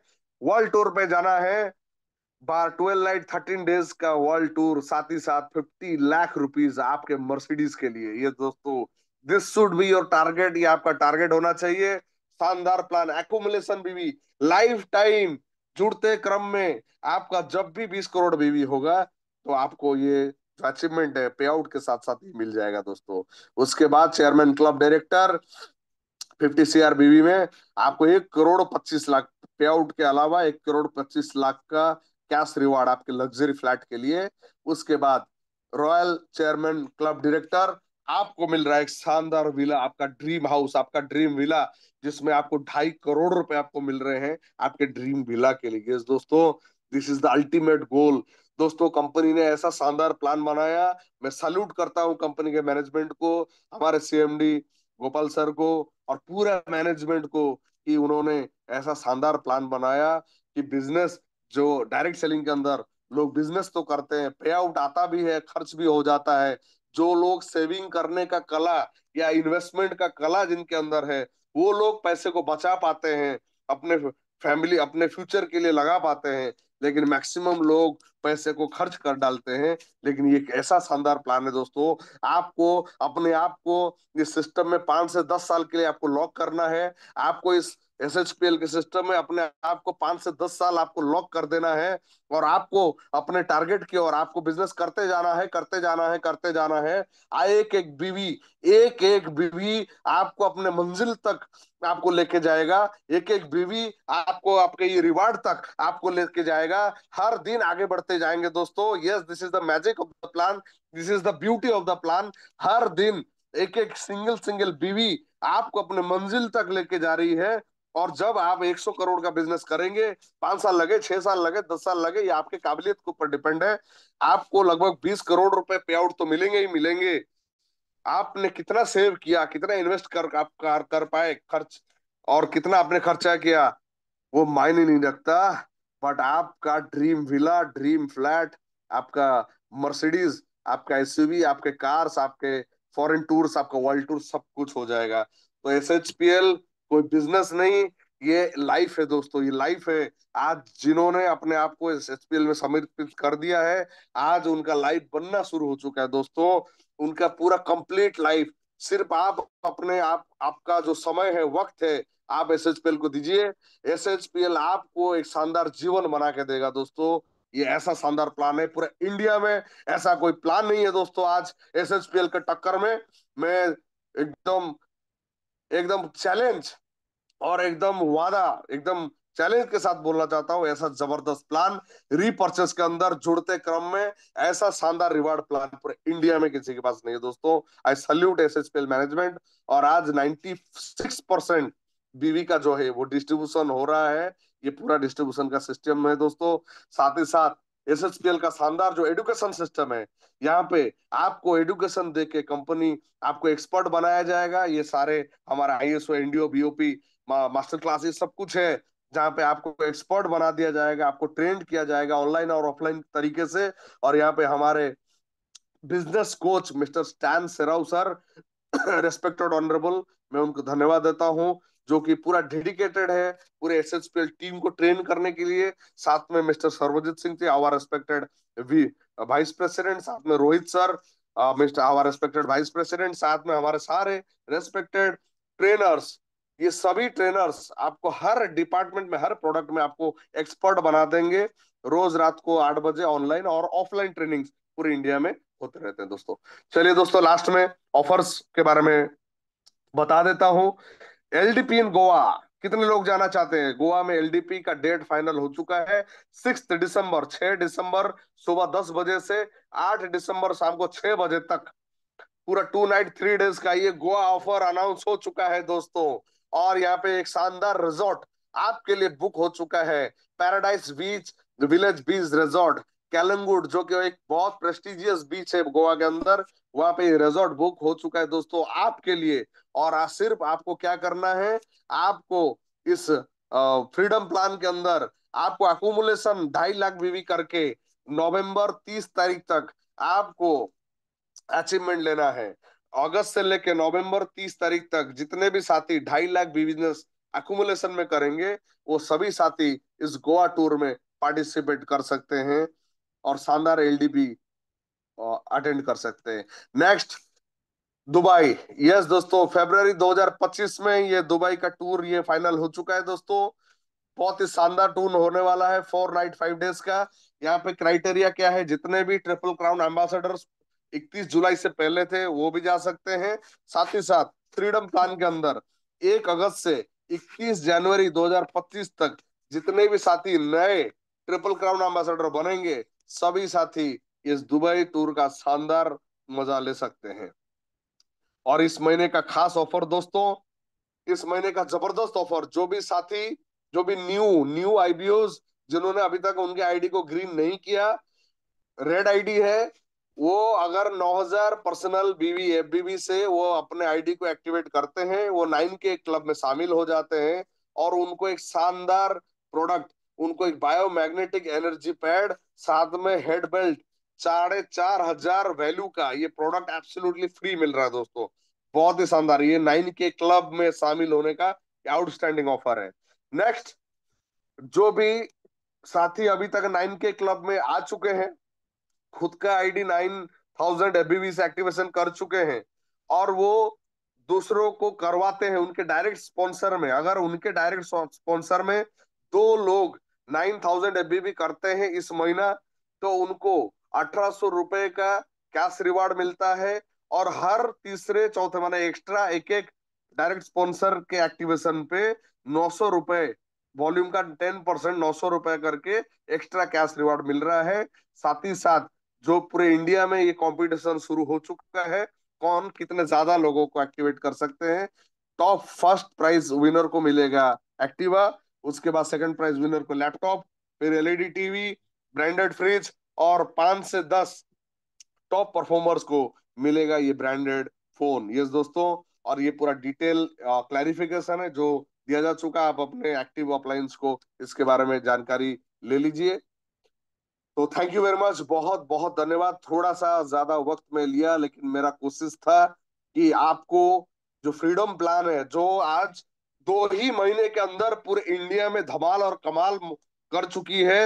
वर्ल्ड टूर पे जाना है बार ट्वेल्व नाइट थर्टीन डेज का वर्ल्ड टूर साथ ही साथ फिफ्टी लाख रुपीज आपके मर्सिडीज के लिए ये दोस्तों this should be your target ये आपका टारगेट होना चाहिए शानदार plan accumulation BV life time जुड़ते क्रम में आपका जब भी बीस करोड़ बीवी होगा तो आपको ये जो अचीवमेंट है पे आउट के साथ साथ ही मिल जाएगा दोस्तों उसके बाद chairman club director fifty C R BV में आपको एक करोड़ पच्चीस लाख पे आउट के अलावा एक करोड़ पच्चीस लाख का कैश रिवार्ड आपके लग्जरी फ्लैट के लिए उसके बाद रॉयल चेयरमैन क्लब डायरेक्टर आपको मिल रहा है एक शानदार विला आपका ड्रीम हाउस आपका ड्रीम विला जिसमें आपको ढाई करोड़ रुपए आपको मिल रहे हैं आपके ड्रीम विला के लिए दोस्तों this is the ultimate goal दोस्तों कंपनी ने ऐसा शानदार प्लान बनाया मैं सल्यूट करता हूँ कंपनी के मैनेजमेंट को हमारे सीएमडी गोपाल सर को और पूरा मैनेजमेंट को कि उन्होंने ऐसा शानदार प्लान बनाया कि बिजनेस जो डायरेक्ट सेलिंग के अंदर लोग बिजनेस तो करते हैं पे आउट आता भी है खर्च भी हो जाता है जो लोग सेविंग करने का कला या इन्वेस्टमेंट का कला जिनके अंदर है वो लोग पैसे को बचा पाते हैं अपने फैमिली अपने फ्यूचर के लिए लगा पाते हैं लेकिन मैक्सिमम लोग पैसे को खर्च कर डालते हैं लेकिन ये एक ऐसा शानदार प्लान है दोस्तों आपको अपने आप को इस सिस्टम में पांच से दस साल के लिए आपको लॉक करना है आपको इस एस एच पी एल के सिस्टम में अपने आप को पांच से दस साल आपको लॉक कर देना है और आपको अपने टारगेट की और आपको बिजनेस करते जाना है करते जाना है करते जाना है एक एक बीवी एक एक बीवी आपको अपने मंजिल तक आपको लेके जाएगा एक एक बीवी आपको आपके ये रिवार्ड तक आपको लेके जाएगा जाएगा हर दिन आगे बढ़ते जाएंगे दोस्तों yes this is the magic of the plan this is the beauty of the plan हर दिन एक एक सिंगल सिंगल बीवी आपको अपने मंजिल तक लेके जा रही है और जब आप 100 करोड़ का बिजनेस करेंगे पांच साल लगे छह साल लगे दस साल लगे ये आपके काबिलियत के ऊपर डिपेंड है आपको लगभग 20 करोड़ रुपए पे आउट तो मिलेंगे ही मिलेंगे आपने कितना सेव किया कितना इन्वेस्ट कर आप कर, कर पाए खर्च और कितना आपने खर्चा किया वो मायने नहीं रखता बट आपका ड्रीम विला ड्रीम फ्लैट आपका मर्सिडीज आपका एस आपके कार्स आपके फॉरेन टूर्स आपका वर्ल्ड टूर सब कुछ हो जाएगा तो एस कोई बिजनेस नहीं ये लाइफ है दोस्तों ये लाइफ है आज जिन्होंने अपने आप को एस एच में समर्पित कर दिया है आज उनका लाइफ बनना शुरू हो चुका है दोस्तों उनका पूरा कंप्लीट लाइफ सिर्फ आप अपने आप आपका जो समय है वक्त है आप एस को दीजिए एस आपको एक शानदार जीवन बना के देगा दोस्तों ये ऐसा शानदार प्लान है पूरे इंडिया में ऐसा कोई प्लान नहीं है दोस्तों आज एस एच पी एल के टक्कर में मैं एकदम एकदम चैलेंज और एकदम वादा एकदम चैलेंज के साथ बोलना चाहता हूँ ऐसा जबरदस्त प्लान रीपर्चेस के अंदर जुड़ते क्रम में ऐसा शानदार रिवार्ड प्लान पूरे इंडिया में किसी के पास नहीं है दोस्तों I salute S H P L management और आज नाइन्टी सिक्स परसेंट बीवी का जो है वो डिस्ट्रीब्यूशन हो रहा है ये पूरा डिस्ट्रीब्यूशन का सिस्टम है दोस्तों साथ ही साथ एस एस पी एल का शानदार जो एडुकेशन सिस्टम है यहाँ पे आपको एडुकेशन दे के कंपनी आपको एक्सपर्ट बनाया जाएगा ये सारे हमारा I S O NDO BOP master classes सब कुछ है जहाँ पे आपको एक्सपर्ट बना दिया जाएगा आपको ट्रेंड किया जाएगा ऑनलाइन और ऑफलाइन तरीके से और यहाँ पे हमारे business coach mister Stan Serrao sir respected honourable मैं उनको धन्यवाद देता हूँ जो कि पूरा डेडिकेटेड है पूरे एस एच टीम को ट्रेन करने के लिए साथ में मिस्टर सर्वजीत सिंह थे आवर रेस्पेक्टेड वी वाइस प्रेसिडेंट साथ में Rohit sir mister our respected vice president साथ में हमारे सारे रेस्पेक्टेड ट्रेनर्स ये सभी ट्रेनर्स आपको हर डिपार्टमेंट में हर प्रोडक्ट में आपको एक्सपर्ट बना देंगे रोज रात को आठ बजे ऑनलाइन और ऑफलाइन ट्रेनिंग पूरे इंडिया में होते रहते हैं दोस्तों चलिए दोस्तों लास्ट में ऑफर्स के बारे में बता देता हूं एलडीपी इन गोवा कितने लोग जाना चाहते हैं गोवा में एलडीपी का डेट फाइनल हो चुका है सिक्स दिसंबर छह दिसंबर सुबह दस बजे से आठ दिसंबर शाम को छह बजे तक पूरा टू नाइट थ्री डेज का ये गोवा ऑफर अनाउंस हो चुका है दोस्तों और यहाँ पे एक शानदार रिजॉर्ट आपके लिए बुक हो चुका है paradise beach village beach resort Calangute जो कि एक बहुत प्रेस्टिजियस बीच है गोवा के अंदर वहां पे रिजॉर्ट बुक हो चुका है दोस्तों आपके लिए और सिर्फ आपको क्या करना है आपको इस फ्रीडम प्लान के अंदर आपको अकोमुलेशन ढाई लाख बीवी करके नवंबर तीस तारीख तक आपको अचीवमेंट लेना है अगस्त से लेकर नवंबर तीस तारीख तक जितने भी साथी ढाई लाख बिजनेस अकोमुलेशन में करेंगे वो सभी साथी इस गोवा टूर में पार्टिसिपेट कर सकते हैं और शानदार एलडीबी अटेंड कर सकते हैं नेक्स्ट दुबई यस दोस्तों फरवरी 2025 में ये दुबई का टूर ये फाइनल हो चुका है दोस्तों बहुत ही शानदार टूर होने वाला है फोर नाइट फाइव डेज का यहाँ पे क्राइटेरिया क्या है जितने भी ट्रिपल क्राउन एम्बेसडर 31 जुलाई से पहले थे वो भी जा सकते हैं साथ ही साथ फ्रीडम प्लान के अंदर एक अगस्त से 21 जनवरी 2025 तक जितने भी साथी नए ट्रिपल क्राउन एम्बेसडर बनेंगे सभी साथी इस दुबई टूर का शानदार मजा ले सकते हैं और इस महीने का खास ऑफर दोस्तों इस महीने का जबरदस्त ऑफर जो भी साथी जो भी न्यू न्यू आईबीओज जिन्होंने अभी तक उनके आईडी को ग्रीन नहीं किया रेड आईडी है वो अगर 9000 पर्सनल बीवी एफबीबी से वो अपने आईडी को एक्टिवेट करते हैं वो नाइन के क्लब में शामिल हो जाते हैं और उनको एक शानदार प्रोडक्ट उनको एक बायोमैग्नेटिक एनर्जी पैड साथ में हेड बेल्ट साढ़े चार हजार वैल्यू का ये प्रोडक्ट एब्सोल्युटली फ्री मिल रहा है दोस्तों बहुत ही शानदार ये नाइन के क्लब में शामिल होने का आउटस्टैंडिंग ऑफर है नेक्स्ट जो भी साथी अभी तक नाइन के क्लब में आ चुके हैं खुद का आईडी नाइन थाउजेंड एबीवी से एक्टिवेशन कर चुके हैं और वो दूसरों को करवाते हैं उनके डायरेक्ट स्पॉन्सर में अगर उनके डायरेक्ट स्पॉन्सर में दो लोग नाइन थाउजेंड अभी भी करते हैं इस महीना तो उनको अठारह सौ रुपए का कैश रिवार्ड मिलता है और हर तीसरे चौथे माने एक्स्ट्रा एक एक डायरेक्ट स्पॉन्सर के एक्टिवेशन पे नौ सौ रुपए वॉल्यूम का टेन परसेंट नौ सौ रुपए करके एक्स्ट्रा कैश रिवार्ड मिल रहा है साथ ही साथ जो पूरे इंडिया में ये कॉम्पिटिशन शुरू हो चुका है कौन कितने ज्यादा लोगों को एक्टिवेट कर सकते हैं टॉप फर्स्ट प्राइज विनर को मिलेगा एक्टिवा उसके बाद सेकंड प्राइज विनर को लैपटॉप फिर एलईडी टीवी ब्रांडेड फ्रिज और पांच से दस टॉप परफॉर्मर्स को मिलेगा ये ब्रांडेड फोन यस दोस्तों और ये पूरा डिटेल क्लैरिफिकेशन है जो दिया जा चुका आप अपने एक्टिव अप्लायंस को इसके बारे में जानकारी ले लीजिए तो थैंक यू वेरी मच बहुत बहुत धन्यवाद थोड़ा सा ज्यादा वक्त में लिया लेकिन मेरा कोशिश था कि आपको जो फ्रीडम प्लान है जो आज दो ही महीने के अंदर पूरे इंडिया में धमाल और कमाल कर चुकी है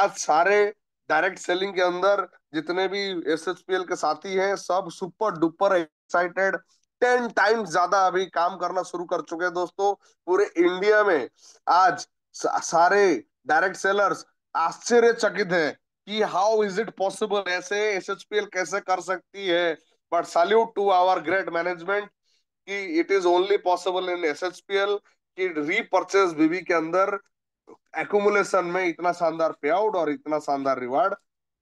आज सारे डायरेक्ट सेलिंग के अंदर जितने भी एसएचपीएल के साथी हैं सब super duper excited ten times ज्यादा अभी काम करना शुरू कर चुके हैं दोस्तों पूरे इंडिया में आज सारे डायरेक्ट सेलर्स आश्चर्यचकित हैं कि हाउ इज इट पॉसिबल ऐसे एसएचपीएल कैसे कर सकती है but salute to our great management कि it is only possible in S H P L की रीपर्चेज बीबी के अंदर एकुमुलेशन में इतना शानदार पे आउट और इतना शानदार रिवार्ड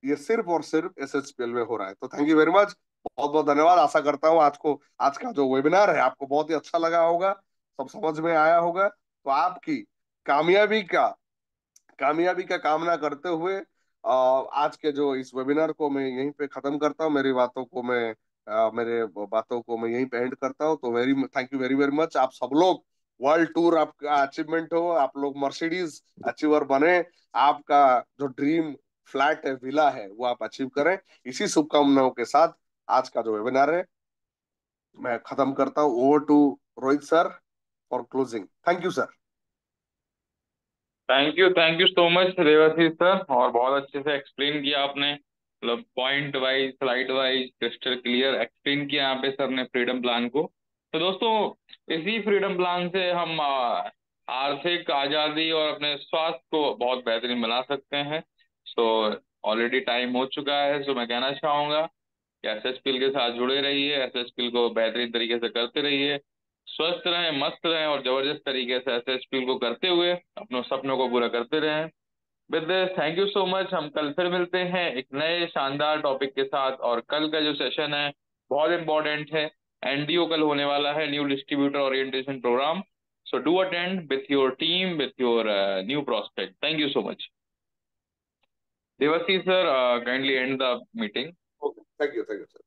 ये सिर्फ और सिर्फ एस एच पी एल में हो रहा है तो थैंक यू वेरी मच बहुत बहुत धन्यवाद आशा करता हूँ आज को आज का जो वेबिनार है आपको बहुत ही अच्छा लगा होगा सब समझ में आया होगा तो आपकी कामयाबी का कामयाबी का कामना करते हुए आज के जो इस वेबिनार को मैं यहीं पे खत्म करता हूँ मेरी बातों को मैं मेरे बातों को मैं यहीं पे एंड करता हूँ तो very thank you very very much आप सब लोग वर्ल्ड टूर आपका अचीवमेंट हो आप लोग मर्सिडीज अचीवर बने आपका जो ड्रीम फ्लैट है विला है वो आप अचीव करें इसी शुभकामनाओं के साथ आज का जो वेबिनार है मैं खत्म करता हूँ over to Rohit sir for closing thank you sir thank you thank you so much Revasi sir और बहुत अच्छे से एक्सप्लेन किया आपने मतलब point wise slide wise crystal clear explain किया यहाँ पे सर ने फ्रीडम प्लान को तो दोस्तों इसी फ्रीडम प्लान से हम आर्थिक आज़ादी और अपने स्वास्थ्य को बहुत बेहतरीन बना सकते हैं सो ऑलरेडी टाइम हो चुका है सो मैं कहना चाहूँगा कि एस एस के साथ जुड़े रहिए एस एस को बेहतरीन तरीके से करते रहिए स्वस्थ रहें मस्त रहें और ज़बरदस्त तरीके से एस एस को करते हुए अपने सपनों को पूरा करते रहें थैंक यू सो मच हम कल फिर मिलते हैं एक नए शानदार टॉपिक के साथ और कल का जो सेशन है बहुत इंपॉर्टेंट है एनडीओ कल होने वाला है new distributor orientation program so do attend with your team with your new prospect thank you so much Devasi sir kindly end the meeting okay thank you thank you sir